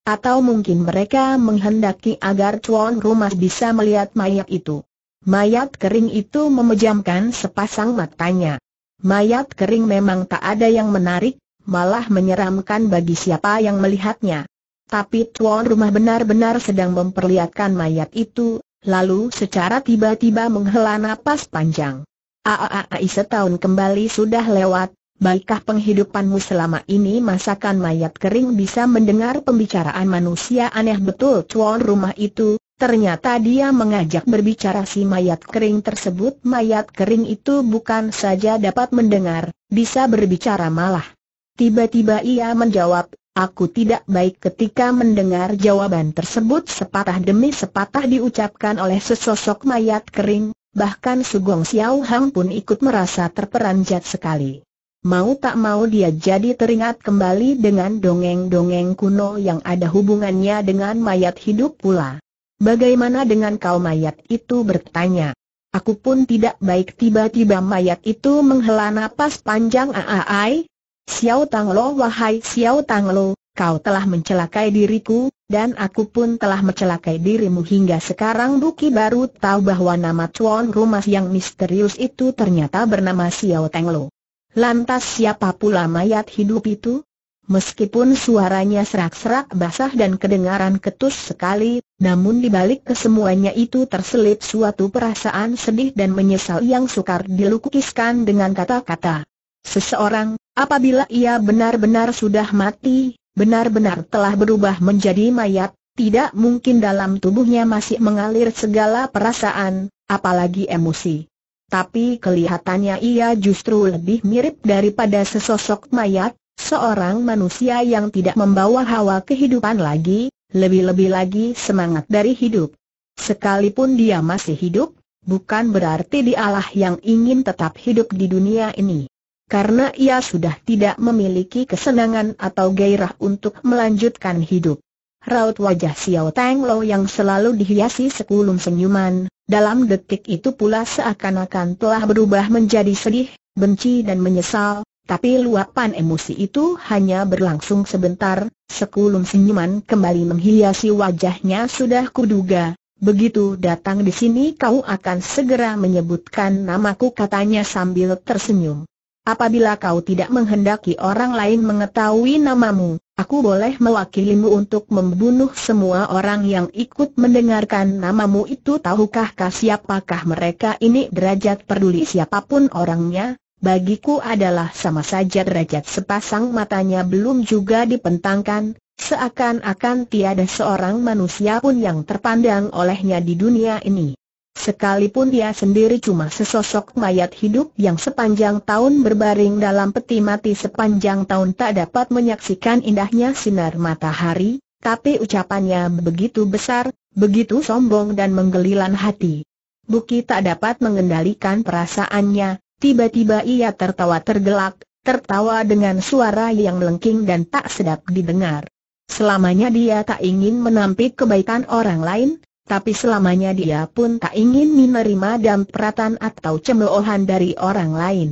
Atau mungkin mereka menghendaki agar Chuan Rumah bisa melihat mayat itu? Mayat kering itu memejamkan sepasang matanya. Mayat kering memang tak ada yang menarik, malah menyeramkan bagi siapa yang melihatnya. Tapi tuan rumah benar-benar sedang memperlihatkan mayat itu, lalu secara tiba-tiba menghela napas panjang. Aaai setahun kembali sudah lewat, baikkah penghidupanmu selama ini masakan mayat kering bisa mendengar pembicaraan manusia aneh betul tuan rumah itu, ternyata dia mengajak berbicara si mayat kering tersebut mayat kering itu bukan saja dapat mendengar, bisa berbicara malah Tiba-tiba ia menjawab, aku tidak baik ketika mendengar jawaban tersebut sepatah demi sepatah diucapkan oleh sesosok mayat kering, bahkan Sugong Xiao Hang pun ikut merasa terperanjat sekali. Mau tak mau dia jadi teringat kembali dengan dongeng-dongeng kuno yang ada hubungannya dengan mayat hidup pula. Bagaimana dengan kau mayat itu bertanya. Aku pun tidak baik tiba-tiba mayat itu menghela napas panjang aai, Xiao Tang Lo wahai Xiao Tang Lo, kau telah mencelakai diriku, dan aku pun telah mencelakai dirimu hingga sekarang Buki baru tahu bahwa nama Chuan rumah yang misterius itu ternyata bernama Xiao Tang Lo. Lantas siapa pula mayat hidup itu? Meskipun suaranya serak-serak basah dan kedengaran ketus sekali, namun dibalik kesemuanya itu terselip suatu perasaan sedih dan menyesal yang sukar dilukiskan dengan kata-kata. Seseorang, Apabila ia benar-benar sudah mati, benar-benar telah berubah menjadi mayat, tidak mungkin dalam tubuhnya masih mengalir segala perasaan, apalagi emosi. Tapi kelihatannya ia justru lebih mirip daripada sesosok mayat, seorang manusia yang tidak membawa hawa kehidupan lagi, lebih-lebih lagi semangat dari hidup. Sekalipun dia masih hidup, bukan berarti dialah yang ingin tetap hidup di dunia ini karena ia sudah tidak memiliki kesenangan atau gairah untuk melanjutkan hidup. Raut wajah Xiao Tang Lo yang selalu dihiasi sekulum senyuman, dalam detik itu pula seakan-akan telah berubah menjadi sedih, benci dan menyesal, tapi luapan emosi itu hanya berlangsung sebentar, sekulum senyuman kembali menghiasi wajahnya sudah kuduga. Begitu datang di sini kau akan segera menyebutkan namaku katanya sambil tersenyum. Apabila kau tidak menghendaki orang lain mengetahui namamu, aku boleh mewakilimu untuk membunuh semua orang yang ikut mendengarkan namamu itu tahukah kah siapakah mereka ini derajat peduli siapapun orangnya, bagiku adalah sama saja derajat sepasang matanya belum juga dipentangkan, seakan-akan tiada seorang manusia pun yang terpandang olehnya di dunia ini. Sekalipun dia sendiri cuma sesosok mayat hidup yang sepanjang tahun berbaring dalam peti mati sepanjang tahun tak dapat menyaksikan indahnya sinar matahari, tapi ucapannya begitu besar, begitu sombong dan menggelilan hati. Buki tak dapat mengendalikan perasaannya, tiba-tiba ia tertawa tergelak, tertawa dengan suara yang melengking dan tak sedap didengar. Selamanya dia tak ingin menampik kebaikan orang lain, tapi selamanya dia pun tak ingin menerima dampratan atau cemoohan dari orang lain.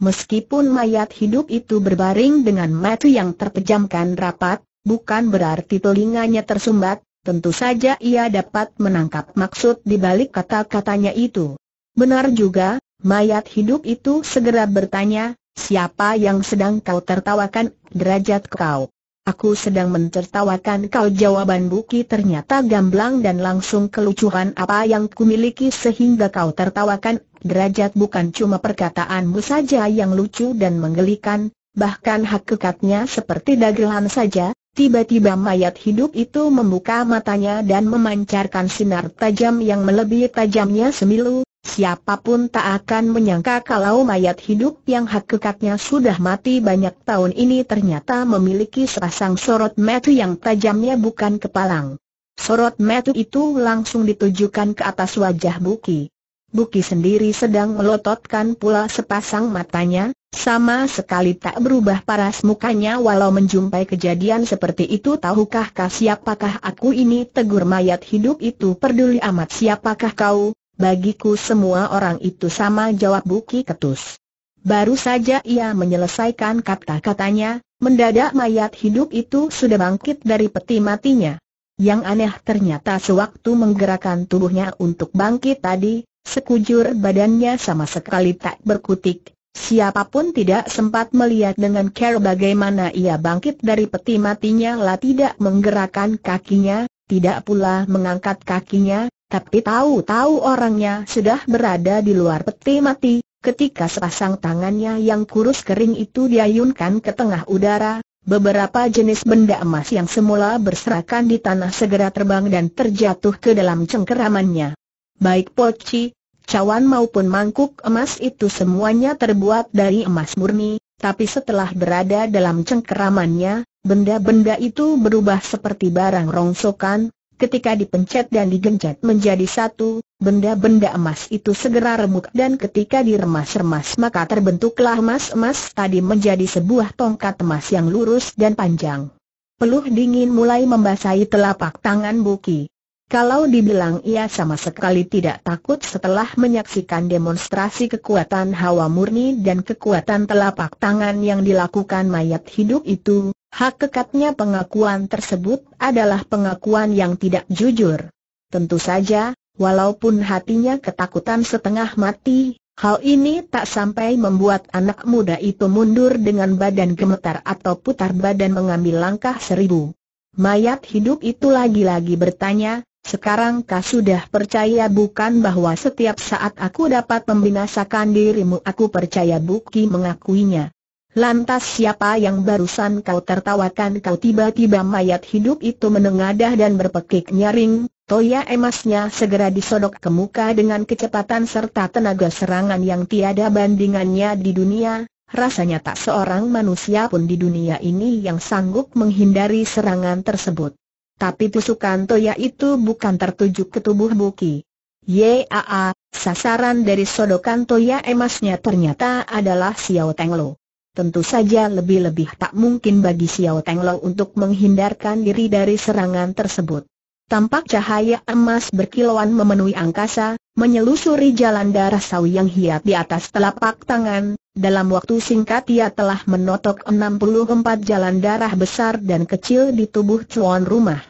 Meskipun mayat hidup itu berbaring dengan mata yang terpejamkan rapat, bukan berarti telinganya tersumbat, tentu saja ia dapat menangkap maksud di balik kata-katanya itu. Benar juga, mayat hidup itu segera bertanya, siapa yang sedang kau tertawakan, derajat kau. Aku sedang mencertawakan kau jawaban Buki ternyata gamblang dan langsung kelucuhan apa yang kumiliki sehingga kau tertawakan Derajat bukan cuma perkataanmu saja yang lucu dan menggelikan, bahkan hak kekatnya seperti dagelan saja, tiba-tiba mayat hidup itu membuka matanya dan memancarkan sinar tajam yang melebihi tajamnya semilu, Siapapun tak akan menyangka kalau mayat hidup yang hakikatnya sudah mati banyak tahun ini ternyata memiliki sepasang sorot mata yang tajamnya bukan kepalang. Sorot mata itu langsung ditujukan ke atas wajah Buki. Buki sendiri sedang melototkan pula sepasang matanya, sama sekali tak berubah paras mukanya walau menjumpai kejadian seperti itu tahukah kah siapakah aku ini tegur mayat hidup itu Perduli amat siapakah kau, Bagiku semua orang itu sama jawab Buki Ketus. Baru saja ia menyelesaikan kata-katanya, mendadak mayat hidup itu sudah bangkit dari peti matinya. Yang aneh ternyata sewaktu menggerakkan tubuhnya untuk bangkit tadi, sekujur badannya sama sekali tak berkutik. Siapapun tidak sempat melihat dengan care bagaimana ia bangkit dari peti matinya lah tidak menggerakkan kakinya, tidak pula mengangkat kakinya, tapi tahu-tahu orangnya sudah berada di luar peti mati, ketika sepasang tangannya yang kurus kering itu diayunkan ke tengah udara, beberapa jenis benda emas yang semula berserakan di tanah segera terbang dan terjatuh ke dalam cengkeramannya. Baik poci, cawan maupun mangkuk emas itu semuanya terbuat dari emas murni, tapi setelah berada dalam cengkeramannya, benda-benda itu berubah seperti barang rongsokan, Ketika dipencet dan digencet menjadi satu, benda-benda emas itu segera remuk dan ketika diremas-remas maka terbentuklah emas-emas tadi menjadi sebuah tongkat emas yang lurus dan panjang. Peluh dingin mulai membasahi telapak tangan Buki. Kalau dibilang ia sama sekali tidak takut setelah menyaksikan demonstrasi kekuatan hawa murni dan kekuatan telapak tangan yang dilakukan mayat hidup itu, Hak kekatnya pengakuan tersebut adalah pengakuan yang tidak jujur. Tentu saja, walaupun hatinya ketakutan setengah mati, hal ini tak sampai membuat anak muda itu mundur dengan badan gemetar atau putar badan mengambil langkah seribu. Mayat hidup itu lagi-lagi bertanya, sekarang kau sudah percaya bukan bahwa setiap saat aku dapat membinasakan dirimu aku percaya Buki mengakuinya. Lantas siapa yang barusan kau tertawakan kau tiba-tiba mayat hidup itu menengadah dan berpekik nyaring, toya emasnya segera disodok ke muka dengan kecepatan serta tenaga serangan yang tiada bandingannya di dunia, Rasanya tak seorang manusia pun di dunia ini yang sanggup menghindari serangan tersebut. Tapi tusukan Toya itu bukan tertuju ke tubuh Buki. Yaa, sasaran dari sodokan Toya emasnya ternyata adalah Xiao Tenglo. Tentu saja lebih-lebih tak mungkin bagi Xiao Lo untuk menghindarkan diri dari serangan tersebut. Tampak cahaya emas berkilauan memenuhi angkasa, menyelusuri jalan darah sawi yang hiat di atas telapak tangan. Dalam waktu singkat ia telah menotok 64 jalan darah besar dan kecil di tubuh cuan rumah.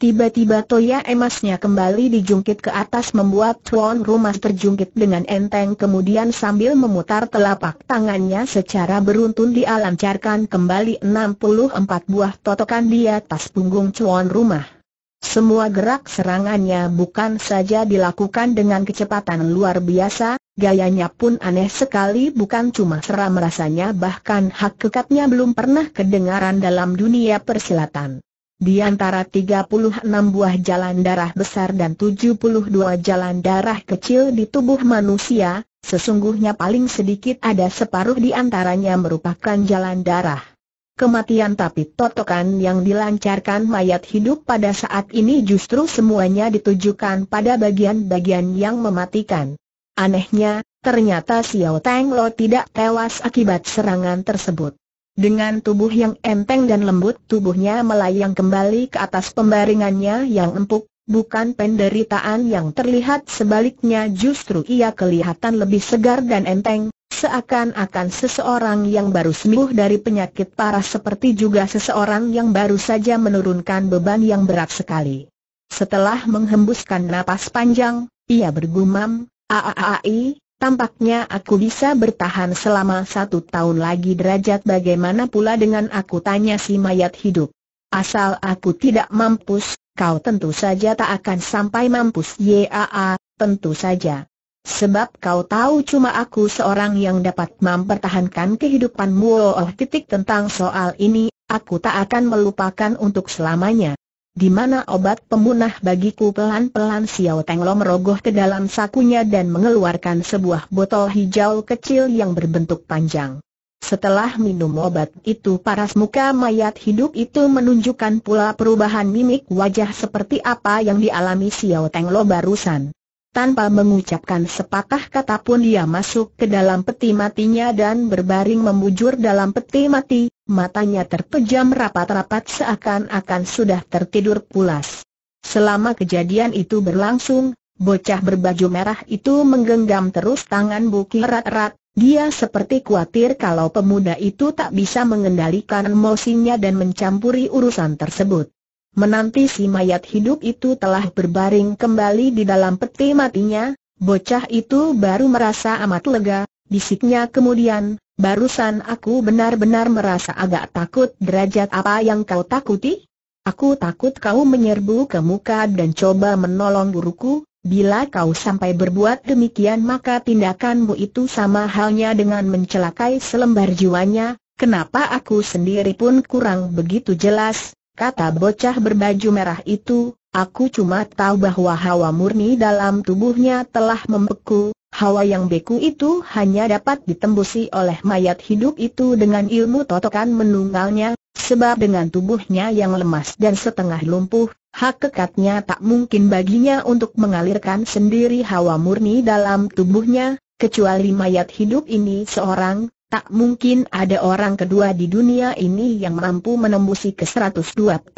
Tiba-tiba toya emasnya kembali dijungkit ke atas membuat tuan rumah terjungkit dengan enteng kemudian sambil memutar telapak tangannya secara beruntun dialancarkan kembali 64 buah totokan di atas punggung tuan rumah. Semua gerak serangannya bukan saja dilakukan dengan kecepatan luar biasa, gayanya pun aneh sekali bukan cuma seram rasanya bahkan hak kekatnya belum pernah kedengaran dalam dunia persilatan. Di antara 36 buah jalan darah besar dan 72 jalan darah kecil di tubuh manusia, sesungguhnya paling sedikit ada separuh di antaranya merupakan jalan darah kematian tapi totokan yang dilancarkan mayat hidup pada saat ini justru semuanya ditujukan pada bagian-bagian yang mematikan. Anehnya, ternyata Xiao Tang Lo tidak tewas akibat serangan tersebut. Dengan tubuh yang enteng dan lembut tubuhnya melayang kembali ke atas pembaringannya yang empuk, bukan penderitaan yang terlihat sebaliknya justru ia kelihatan lebih segar dan enteng, seakan-akan seseorang yang baru sembuh dari penyakit parah seperti juga seseorang yang baru saja menurunkan beban yang berat sekali. Setelah menghembuskan napas panjang, ia bergumam, Aaai, Tampaknya aku bisa bertahan selama satu tahun lagi derajat bagaimana pula dengan aku tanya si mayat hidup. Asal aku tidak mampus, kau tentu saja tak akan sampai mampus YAA, tentu saja. Sebab kau tahu cuma aku seorang yang dapat mempertahankan kehidupanmu oh, titik tentang soal ini, aku tak akan melupakan untuk selamanya di mana obat pemunah bagiku pelan-pelan Xiao Teng Lo merogoh ke dalam sakunya dan mengeluarkan sebuah botol hijau kecil yang berbentuk panjang. Setelah minum obat itu paras muka mayat hidup itu menunjukkan pula perubahan mimik wajah seperti apa yang dialami Xiao Teng Lo barusan. Tanpa mengucapkan sepatah kata pun dia masuk ke dalam peti matinya dan berbaring membujur dalam peti mati, matanya terpejam rapat-rapat seakan-akan sudah tertidur pulas. Selama kejadian itu berlangsung, bocah berbaju merah itu menggenggam terus tangan Buki erat-erat, dia seperti khawatir kalau pemuda itu tak bisa mengendalikan emosinya dan mencampuri urusan tersebut. Menanti si mayat hidup itu telah berbaring kembali di dalam peti matinya, bocah itu baru merasa amat lega, Bisiknya kemudian, barusan aku benar-benar merasa agak takut derajat apa yang kau takuti? Aku takut kau menyerbu ke muka dan coba menolong guruku, bila kau sampai berbuat demikian maka tindakanmu itu sama halnya dengan mencelakai selembar jiwanya, kenapa aku sendiri pun kurang begitu jelas, kata bocah berbaju merah itu, Aku cuma tahu bahwa hawa murni dalam tubuhnya telah membeku, hawa yang beku itu hanya dapat ditembusi oleh mayat hidup itu dengan ilmu totokan menunggalnya, sebab dengan tubuhnya yang lemas dan setengah lumpuh, hak kekatnya tak mungkin baginya untuk mengalirkan sendiri hawa murni dalam tubuhnya, kecuali mayat hidup ini seorang, Tak mungkin ada orang kedua di dunia ini yang mampu menembusi ke 128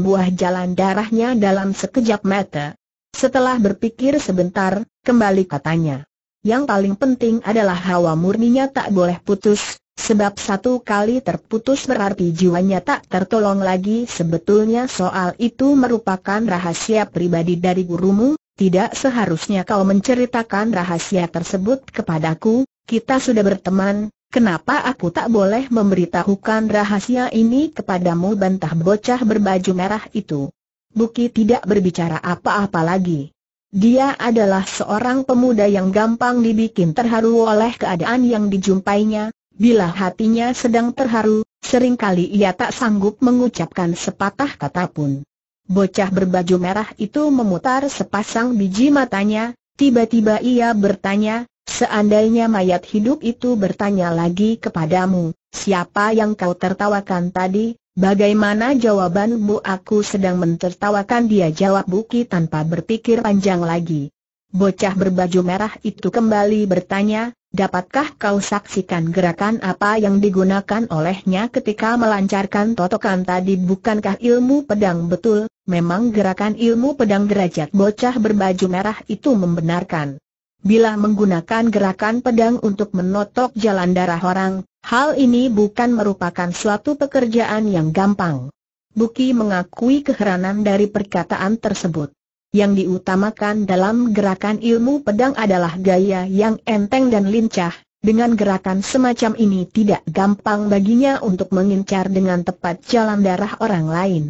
buah jalan darahnya dalam sekejap mata. Setelah berpikir sebentar, kembali katanya. Yang paling penting adalah hawa murninya tak boleh putus, sebab satu kali terputus berarti jiwanya tak tertolong lagi. Sebetulnya soal itu merupakan rahasia pribadi dari gurumu, tidak seharusnya kau menceritakan rahasia tersebut kepadaku, kita sudah berteman, kenapa aku tak boleh memberitahukan rahasia ini kepadamu bantah bocah berbaju merah itu. Buki tidak berbicara apa-apa lagi. Dia adalah seorang pemuda yang gampang dibikin terharu oleh keadaan yang dijumpainya, bila hatinya sedang terharu, seringkali ia tak sanggup mengucapkan sepatah kata pun. Bocah berbaju merah itu memutar sepasang biji matanya, tiba-tiba ia bertanya, Seandainya mayat hidup itu bertanya lagi kepadamu, siapa yang kau tertawakan tadi, bagaimana jawabanmu aku sedang mentertawakan dia jawab Buki tanpa berpikir panjang lagi. Bocah berbaju merah itu kembali bertanya, Dapatkah kau saksikan gerakan apa yang digunakan olehnya ketika melancarkan totokan tadi bukankah ilmu pedang betul, memang gerakan ilmu pedang derajat bocah berbaju merah itu membenarkan. Bila menggunakan gerakan pedang untuk menotok jalan darah orang, hal ini bukan merupakan suatu pekerjaan yang gampang. Buki mengakui keheranan dari perkataan tersebut. Yang diutamakan dalam gerakan ilmu pedang adalah gaya yang enteng dan lincah, dengan gerakan semacam ini tidak gampang baginya untuk mengincar dengan tepat jalan darah orang lain.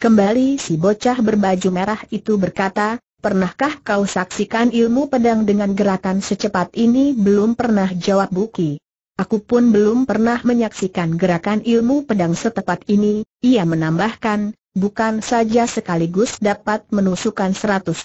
Kembali si bocah berbaju merah itu berkata, Pernahkah kau saksikan ilmu pedang dengan gerakan secepat ini? Belum pernah jawab Buki. Aku pun belum pernah menyaksikan gerakan ilmu pedang setepat ini, ia menambahkan, bukan saja sekaligus dapat menusukkan 128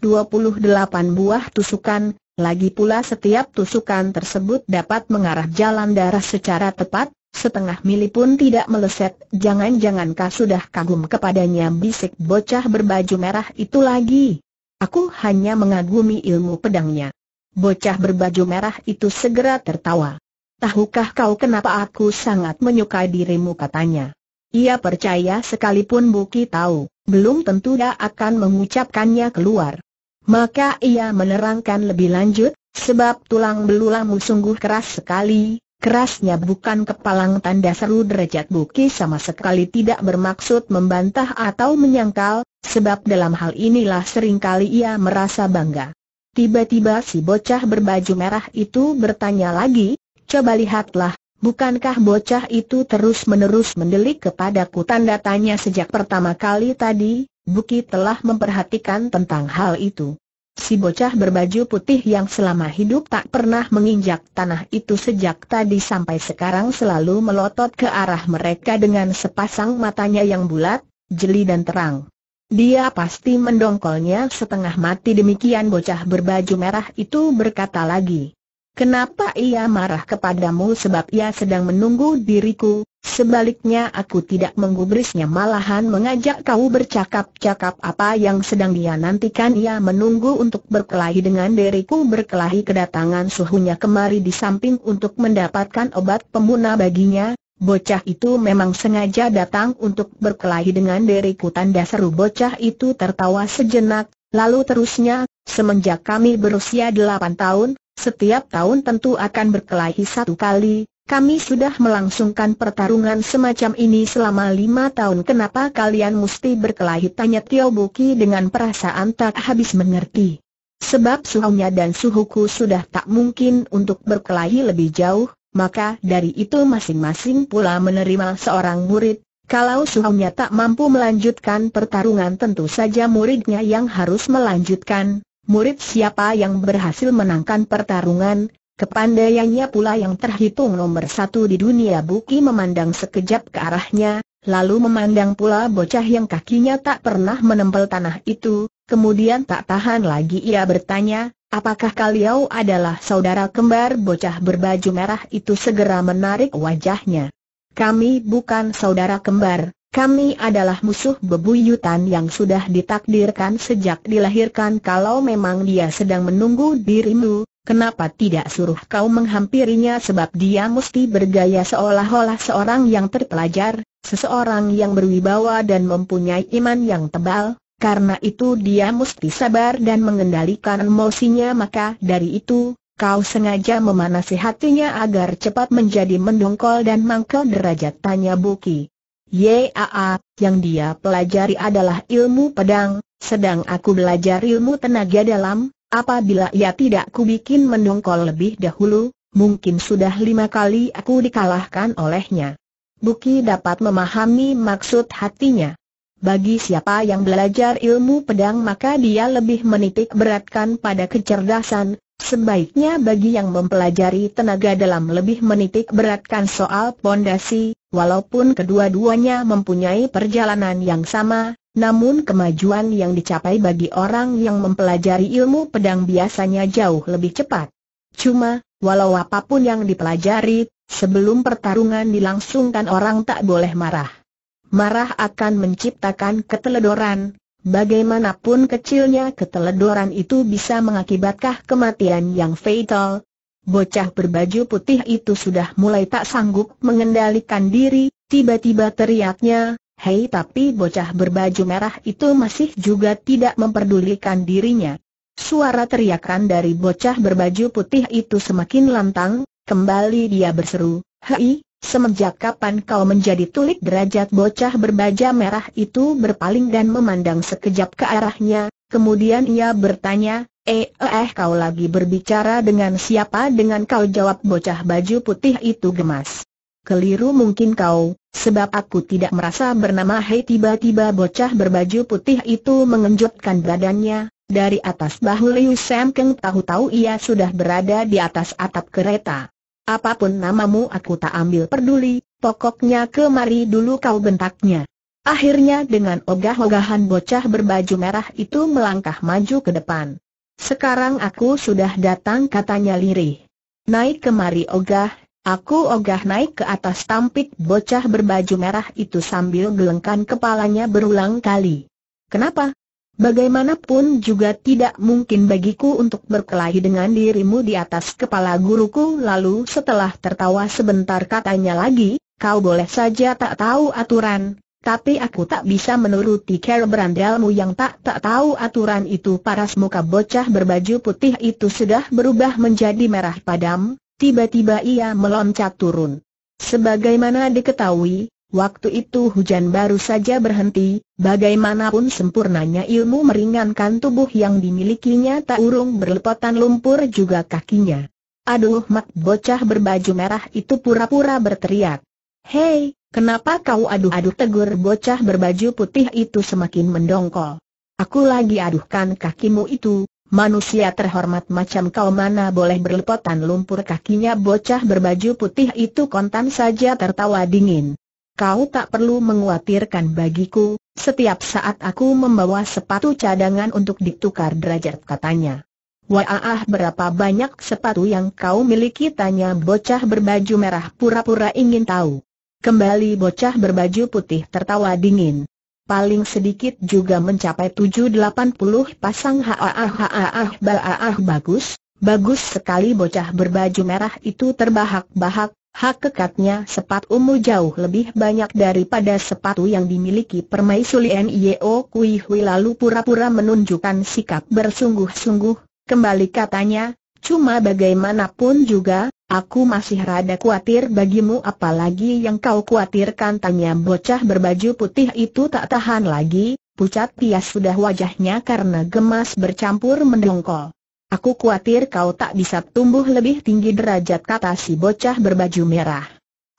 buah tusukan, lagi pula setiap tusukan tersebut dapat mengarah jalan darah secara tepat, setengah mili pun tidak meleset. Jangan-jangankah sudah kagum kepadanya bisik bocah berbaju merah itu lagi? Aku hanya mengagumi ilmu pedangnya. Bocah berbaju merah itu segera tertawa. Tahukah kau kenapa aku sangat menyukai dirimu katanya. Ia percaya sekalipun Buki tahu, belum tentu dia akan mengucapkannya keluar. Maka ia menerangkan lebih lanjut, sebab tulang belulangmu sungguh keras sekali, kerasnya bukan kepalang tanda seru derajat Buki sama sekali tidak bermaksud membantah atau menyangkal, Sebab dalam hal inilah seringkali ia merasa bangga. Tiba-tiba si bocah berbaju merah itu bertanya lagi, coba lihatlah, bukankah bocah itu terus-menerus mendelik kepadaku tanda tanya sejak pertama kali tadi, Buki telah memperhatikan tentang hal itu. Si bocah berbaju putih yang selama hidup tak pernah menginjak tanah itu sejak tadi sampai sekarang selalu melotot ke arah mereka dengan sepasang matanya yang bulat, jeli dan terang. Dia pasti mendongkolnya setengah mati demikian bocah berbaju merah itu berkata lagi. Kenapa ia marah kepadamu sebab ia sedang menunggu diriku, sebaliknya aku tidak menggubrisnya malahan mengajak kau bercakap-cakap apa yang sedang dia nantikan ia menunggu untuk berkelahi dengan diriku berkelahi kedatangan suhunya kemari di samping untuk mendapatkan obat pembuna baginya, Bocah itu memang sengaja datang untuk berkelahi dengan diriku tanda seru bocah itu tertawa sejenak, lalu terusnya, semenjak kami berusia 8 tahun, setiap tahun tentu akan berkelahi satu kali, kami sudah melangsungkan pertarungan semacam ini selama lima tahun kenapa kalian mesti berkelahi tanya Tio Buki dengan perasaan tak habis mengerti. Sebab suhunya dan suhuku sudah tak mungkin untuk berkelahi lebih jauh, maka dari itu masing-masing pula menerima seorang murid, kalau suhunya tak mampu melanjutkan pertarungan tentu saja muridnya yang harus melanjutkan, murid siapa yang berhasil menangkan pertarungan, kepandaiannya pula yang terhitung nomor satu di dunia Buki memandang sekejap ke arahnya, lalu memandang pula bocah yang kakinya tak pernah menempel tanah itu, Kemudian tak tahan lagi ia bertanya, apakah kalian adalah saudara kembar bocah berbaju merah itu segera menarik wajahnya. Kami bukan saudara kembar, kami adalah musuh bebuyutan yang sudah ditakdirkan sejak dilahirkan kalau memang dia sedang menunggu dirimu, kenapa tidak suruh kau menghampirinya sebab dia mesti bergaya seolah-olah seorang yang terpelajar, seseorang yang berwibawa dan mempunyai iman yang tebal, karena itu dia mesti sabar dan mengendalikan emosinya maka dari itu, kau sengaja memanasi hatinya agar cepat menjadi mendongkol dan mangkel derajat tanya Buki. Yaa, yang dia pelajari adalah ilmu pedang, sedang aku belajar ilmu tenaga dalam, apabila ia tidak kubikin mendongkol lebih dahulu, mungkin sudah lima kali aku dikalahkan olehnya. Buki dapat memahami maksud hatinya. Bagi siapa yang belajar ilmu pedang maka dia lebih menitik beratkan pada kecerdasan, sebaiknya bagi yang mempelajari tenaga dalam lebih menitik beratkan soal pondasi, walaupun kedua-duanya mempunyai perjalanan yang sama, namun kemajuan yang dicapai bagi orang yang mempelajari ilmu pedang biasanya jauh lebih cepat. Cuma, walau apapun yang dipelajari, sebelum pertarungan dilangsungkan orang tak boleh marah marah akan menciptakan keteledoran, bagaimanapun kecilnya keteledoran itu bisa mengakibatkan kematian yang fatal. Bocah berbaju putih itu sudah mulai tak sanggup mengendalikan diri, tiba-tiba teriaknya, Hei tapi bocah berbaju merah itu masih juga tidak memperdulikan dirinya. Suara teriakan dari bocah berbaju putih itu semakin lantang, kembali dia berseru, Hei, Semenjak kapan kau menjadi tulik derajat bocah berbaja merah itu berpaling dan memandang sekejap ke arahnya, kemudian ia bertanya, eh eh, kau lagi berbicara dengan siapa dengan kau jawab bocah baju putih itu gemas. Keliru mungkin kau, sebab aku tidak merasa bernama Hei tiba-tiba bocah berbaju putih itu mengenjutkan badannya, dari atas bahu Liu Sam Keng tahu-tahu ia sudah berada di atas atap kereta. Apapun namamu aku tak ambil peduli, pokoknya kemari dulu kau bentaknya. Akhirnya dengan ogah-ogahan bocah berbaju merah itu melangkah maju ke depan. Sekarang aku sudah datang katanya lirih. Naik kemari ogah, aku ogah naik ke atas tampik bocah berbaju merah itu sambil gelengkan kepalanya berulang kali. Kenapa? Bagaimanapun juga tidak mungkin bagiku untuk berkelahi dengan dirimu di atas kepala guruku Lalu setelah tertawa sebentar katanya lagi, kau boleh saja tak tahu aturan Tapi aku tak bisa menuruti cara berandalmu yang tak tak tahu aturan itu Paras muka bocah berbaju putih itu sudah berubah menjadi merah padam Tiba-tiba ia meloncat turun Sebagaimana diketahui, Waktu itu hujan baru saja berhenti, bagaimanapun sempurnanya ilmu meringankan tubuh yang dimilikinya tak urung berlepotan lumpur juga kakinya. Aduh mak bocah berbaju merah itu pura-pura berteriak. Hei, kenapa kau aduh-aduh tegur bocah berbaju putih itu semakin mendongkol. Aku lagi aduhkan kakimu itu, manusia terhormat macam kau mana boleh berlepotan lumpur kakinya bocah berbaju putih itu kontan saja tertawa dingin kau tak perlu mengkhawatirkan bagiku, setiap saat aku membawa sepatu cadangan untuk ditukar derajat katanya. Wah berapa banyak sepatu yang kau miliki tanya bocah berbaju merah pura-pura ingin tahu. Kembali bocah berbaju putih tertawa dingin. Paling sedikit juga mencapai tujuh delapan puluh pasang haah haah baah bagus, bagus sekali bocah berbaju merah itu terbahak-bahak, hak kekatnya sepat mu jauh lebih banyak daripada sepatu yang dimiliki permaisuri Nio Kui Hui lalu pura-pura menunjukkan sikap bersungguh-sungguh, kembali katanya, cuma bagaimanapun juga, aku masih rada khawatir bagimu apalagi yang kau khawatirkan tanya bocah berbaju putih itu tak tahan lagi, pucat pias sudah wajahnya karena gemas bercampur mendongkol. Aku khawatir kau tak bisa tumbuh lebih tinggi derajat kata si bocah berbaju merah.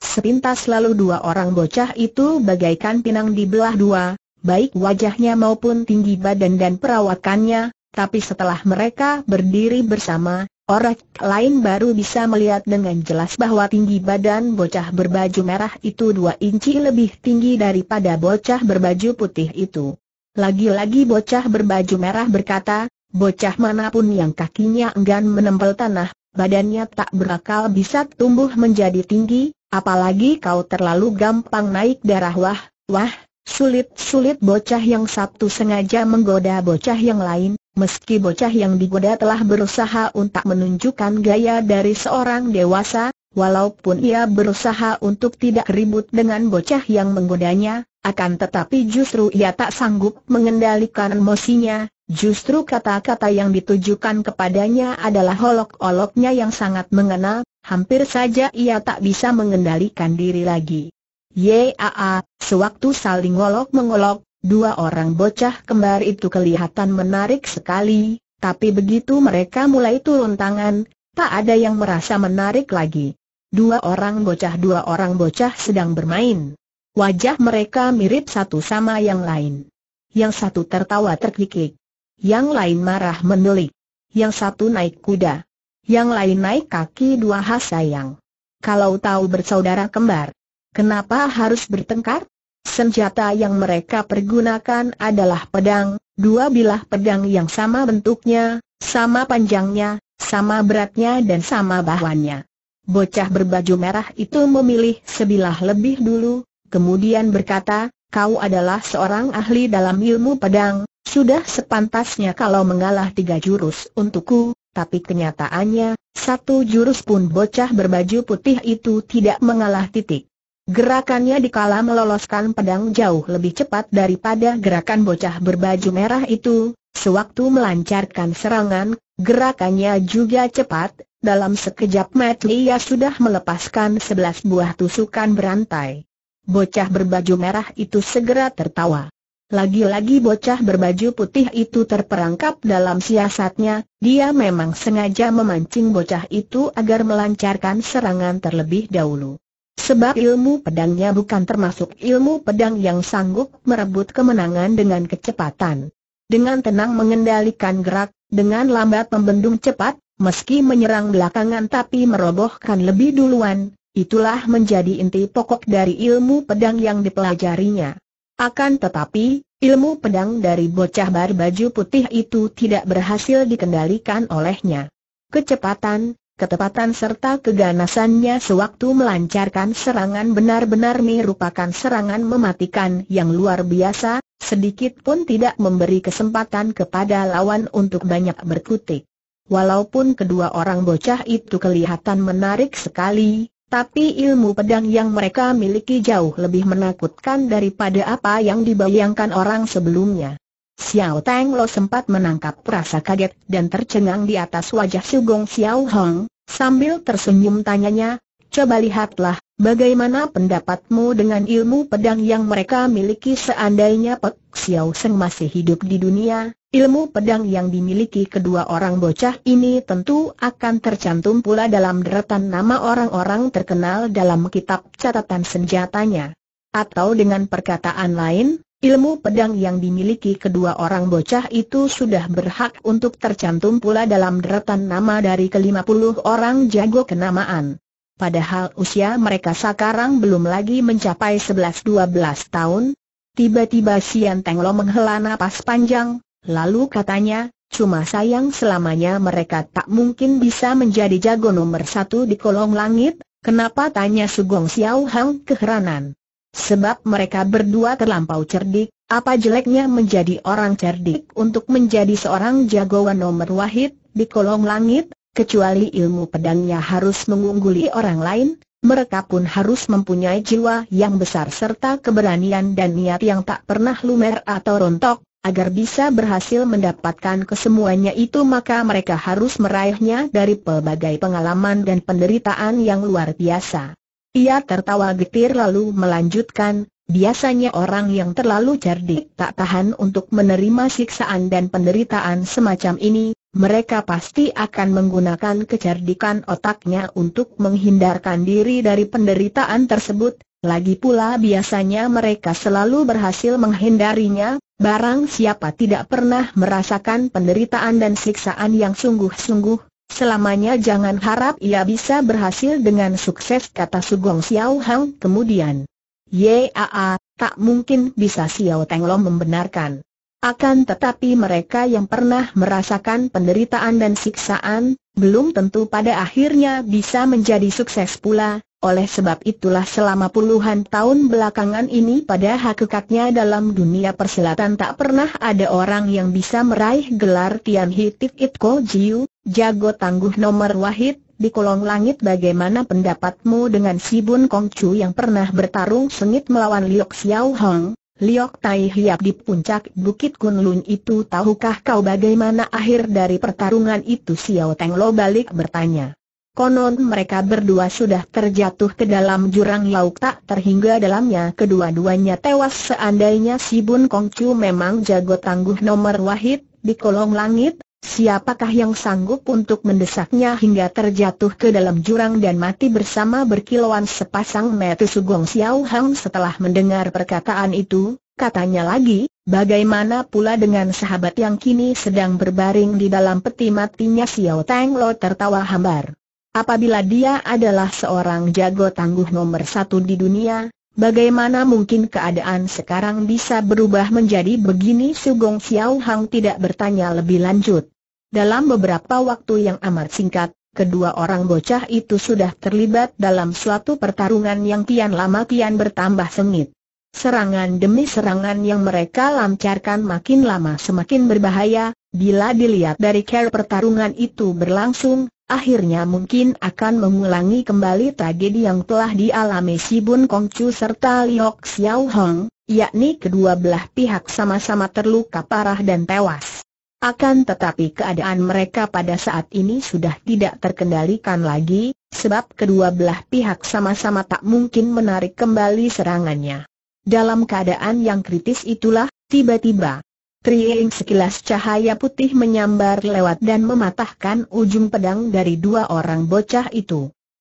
Sepintas lalu dua orang bocah itu bagaikan pinang di belah dua, baik wajahnya maupun tinggi badan dan perawakannya, tapi setelah mereka berdiri bersama, orang lain baru bisa melihat dengan jelas bahwa tinggi badan bocah berbaju merah itu dua inci lebih tinggi daripada bocah berbaju putih itu. Lagi-lagi bocah berbaju merah berkata, Bocah manapun yang kakinya enggan menempel tanah, badannya tak berakal bisa tumbuh menjadi tinggi, apalagi kau terlalu gampang naik darah wah, wah, sulit-sulit bocah yang sabtu sengaja menggoda bocah yang lain, Meski bocah yang digoda telah berusaha untuk menunjukkan gaya dari seorang dewasa, walaupun ia berusaha untuk tidak ribut dengan bocah yang menggodanya, akan tetapi justru ia tak sanggup mengendalikan emosinya, Justru kata-kata yang ditujukan kepadanya adalah olok-oloknya yang sangat mengena, hampir saja ia tak bisa mengendalikan diri lagi. Yaa, sewaktu saling olok-mengolok, dua orang bocah kembar itu kelihatan menarik sekali, tapi begitu mereka mulai turun tangan, tak ada yang merasa menarik lagi. Dua orang bocah-dua orang bocah sedang bermain. Wajah mereka mirip satu sama yang lain. Yang satu tertawa terkikik yang lain marah menelik. Yang satu naik kuda. Yang lain naik kaki dua khas sayang. Kalau tahu bersaudara kembar, kenapa harus bertengkar? Senjata yang mereka pergunakan adalah pedang, dua bilah pedang yang sama bentuknya, sama panjangnya, sama beratnya dan sama bahannya. Bocah berbaju merah itu memilih sebilah lebih dulu, kemudian berkata, kau adalah seorang ahli dalam ilmu pedang, sudah sepantasnya kalau mengalah tiga jurus untukku, tapi kenyataannya, satu jurus pun bocah berbaju putih itu tidak mengalah titik. Gerakannya dikala meloloskan pedang jauh lebih cepat daripada gerakan bocah berbaju merah itu, sewaktu melancarkan serangan, gerakannya juga cepat, dalam sekejap mati ia sudah melepaskan sebelas buah tusukan berantai. Bocah berbaju merah itu segera tertawa. Lagi-lagi bocah berbaju putih itu terperangkap dalam siasatnya, dia memang sengaja memancing bocah itu agar melancarkan serangan terlebih dahulu. Sebab ilmu pedangnya bukan termasuk ilmu pedang yang sanggup merebut kemenangan dengan kecepatan. Dengan tenang mengendalikan gerak, dengan lambat membendung cepat, meski menyerang belakangan tapi merobohkan lebih duluan, itulah menjadi inti pokok dari ilmu pedang yang dipelajarinya. Akan tetapi, ilmu pedang dari bocah berbaju putih itu tidak berhasil dikendalikan olehnya. Kecepatan, ketepatan serta keganasannya sewaktu melancarkan serangan benar-benar merupakan serangan mematikan yang luar biasa, sedikit pun tidak memberi kesempatan kepada lawan untuk banyak berkutik. Walaupun kedua orang bocah itu kelihatan menarik sekali, tapi ilmu pedang yang mereka miliki jauh lebih menakutkan daripada apa yang dibayangkan orang sebelumnya. Xiao Tang Lo sempat menangkap rasa kaget dan tercengang di atas wajah Gong Xiao Hong, sambil tersenyum tanyanya, coba lihatlah, bagaimana pendapatmu dengan ilmu pedang yang mereka miliki seandainya Pek Xiao Seng masih hidup di dunia, Ilmu pedang yang dimiliki kedua orang bocah ini tentu akan tercantum pula dalam deretan nama orang-orang terkenal dalam kitab catatan senjatanya. Atau dengan perkataan lain, ilmu pedang yang dimiliki kedua orang bocah itu sudah berhak untuk tercantum pula dalam deretan nama dari kelima puluh orang jago kenamaan. Padahal usia mereka sekarang belum lagi mencapai 11-12 tahun, Tiba-tiba Sian Teng Lo menghela napas panjang, Lalu katanya, cuma sayang selamanya mereka tak mungkin bisa menjadi jago nomor satu di kolong langit, kenapa tanya Sugong Xiao Hang keheranan. Sebab mereka berdua terlampau cerdik, apa jeleknya menjadi orang cerdik untuk menjadi seorang jagoan nomor wahid di kolong langit, kecuali ilmu pedangnya harus mengungguli orang lain, mereka pun harus mempunyai jiwa yang besar serta keberanian dan niat yang tak pernah lumer atau rontok, Agar bisa berhasil mendapatkan kesemuanya itu maka mereka harus meraihnya dari pelbagai pengalaman dan penderitaan yang luar biasa. Ia tertawa getir lalu melanjutkan, biasanya orang yang terlalu cerdik tak tahan untuk menerima siksaan dan penderitaan semacam ini, mereka pasti akan menggunakan kecerdikan otaknya untuk menghindarkan diri dari penderitaan tersebut, lagi pula biasanya mereka selalu berhasil menghindarinya, Barang siapa tidak pernah merasakan penderitaan dan siksaan yang sungguh-sungguh, selamanya jangan harap ia bisa berhasil dengan sukses kata Sugong Xiao Hang kemudian. Yaa, tak mungkin bisa Xiao Long membenarkan. Akan tetapi mereka yang pernah merasakan penderitaan dan siksaan, belum tentu pada akhirnya bisa menjadi sukses pula, oleh sebab itulah selama puluhan tahun belakangan ini pada hakikatnya dalam dunia persilatan tak pernah ada orang yang bisa meraih gelar Tian It Ko Jiu, jago tangguh nomor wahid, di kolong langit bagaimana pendapatmu dengan si Bun Kong Chu yang pernah bertarung sengit melawan Liok Xiao Hong? Liok Tai Hiap di puncak Bukit Kunlun itu tahukah kau bagaimana akhir dari pertarungan itu Xiao Teng Lo balik bertanya. Konon mereka berdua sudah terjatuh ke dalam jurang lauk tak terhingga dalamnya kedua-duanya tewas seandainya si Bun Kongcu memang jago tangguh nomor wahid, di kolong langit, siapakah yang sanggup untuk mendesaknya hingga terjatuh ke dalam jurang dan mati bersama berkilauan sepasang metu sugong Xiao Hang setelah mendengar perkataan itu, katanya lagi, Bagaimana pula dengan sahabat yang kini sedang berbaring di dalam peti matinya Xiao Tang Lo tertawa hambar. Apabila dia adalah seorang jago tangguh nomor satu di dunia, bagaimana mungkin keadaan sekarang bisa berubah menjadi begini Sugong Xiao Hang tidak bertanya lebih lanjut. Dalam beberapa waktu yang amat singkat, kedua orang bocah itu sudah terlibat dalam suatu pertarungan yang kian lama kian bertambah sengit. Serangan demi serangan yang mereka lancarkan makin lama semakin berbahaya, bila dilihat dari care pertarungan itu berlangsung, akhirnya mungkin akan mengulangi kembali tragedi yang telah dialami si Bun Kong Kongcu serta Liok Xiao Hong, yakni kedua belah pihak sama-sama terluka parah dan tewas. Akan tetapi keadaan mereka pada saat ini sudah tidak terkendalikan lagi, sebab kedua belah pihak sama-sama tak mungkin menarik kembali serangannya. Dalam keadaan yang kritis itulah, tiba-tiba, Triing sekilas cahaya putih menyambar lewat dan mematahkan ujung pedang dari dua orang bocah itu.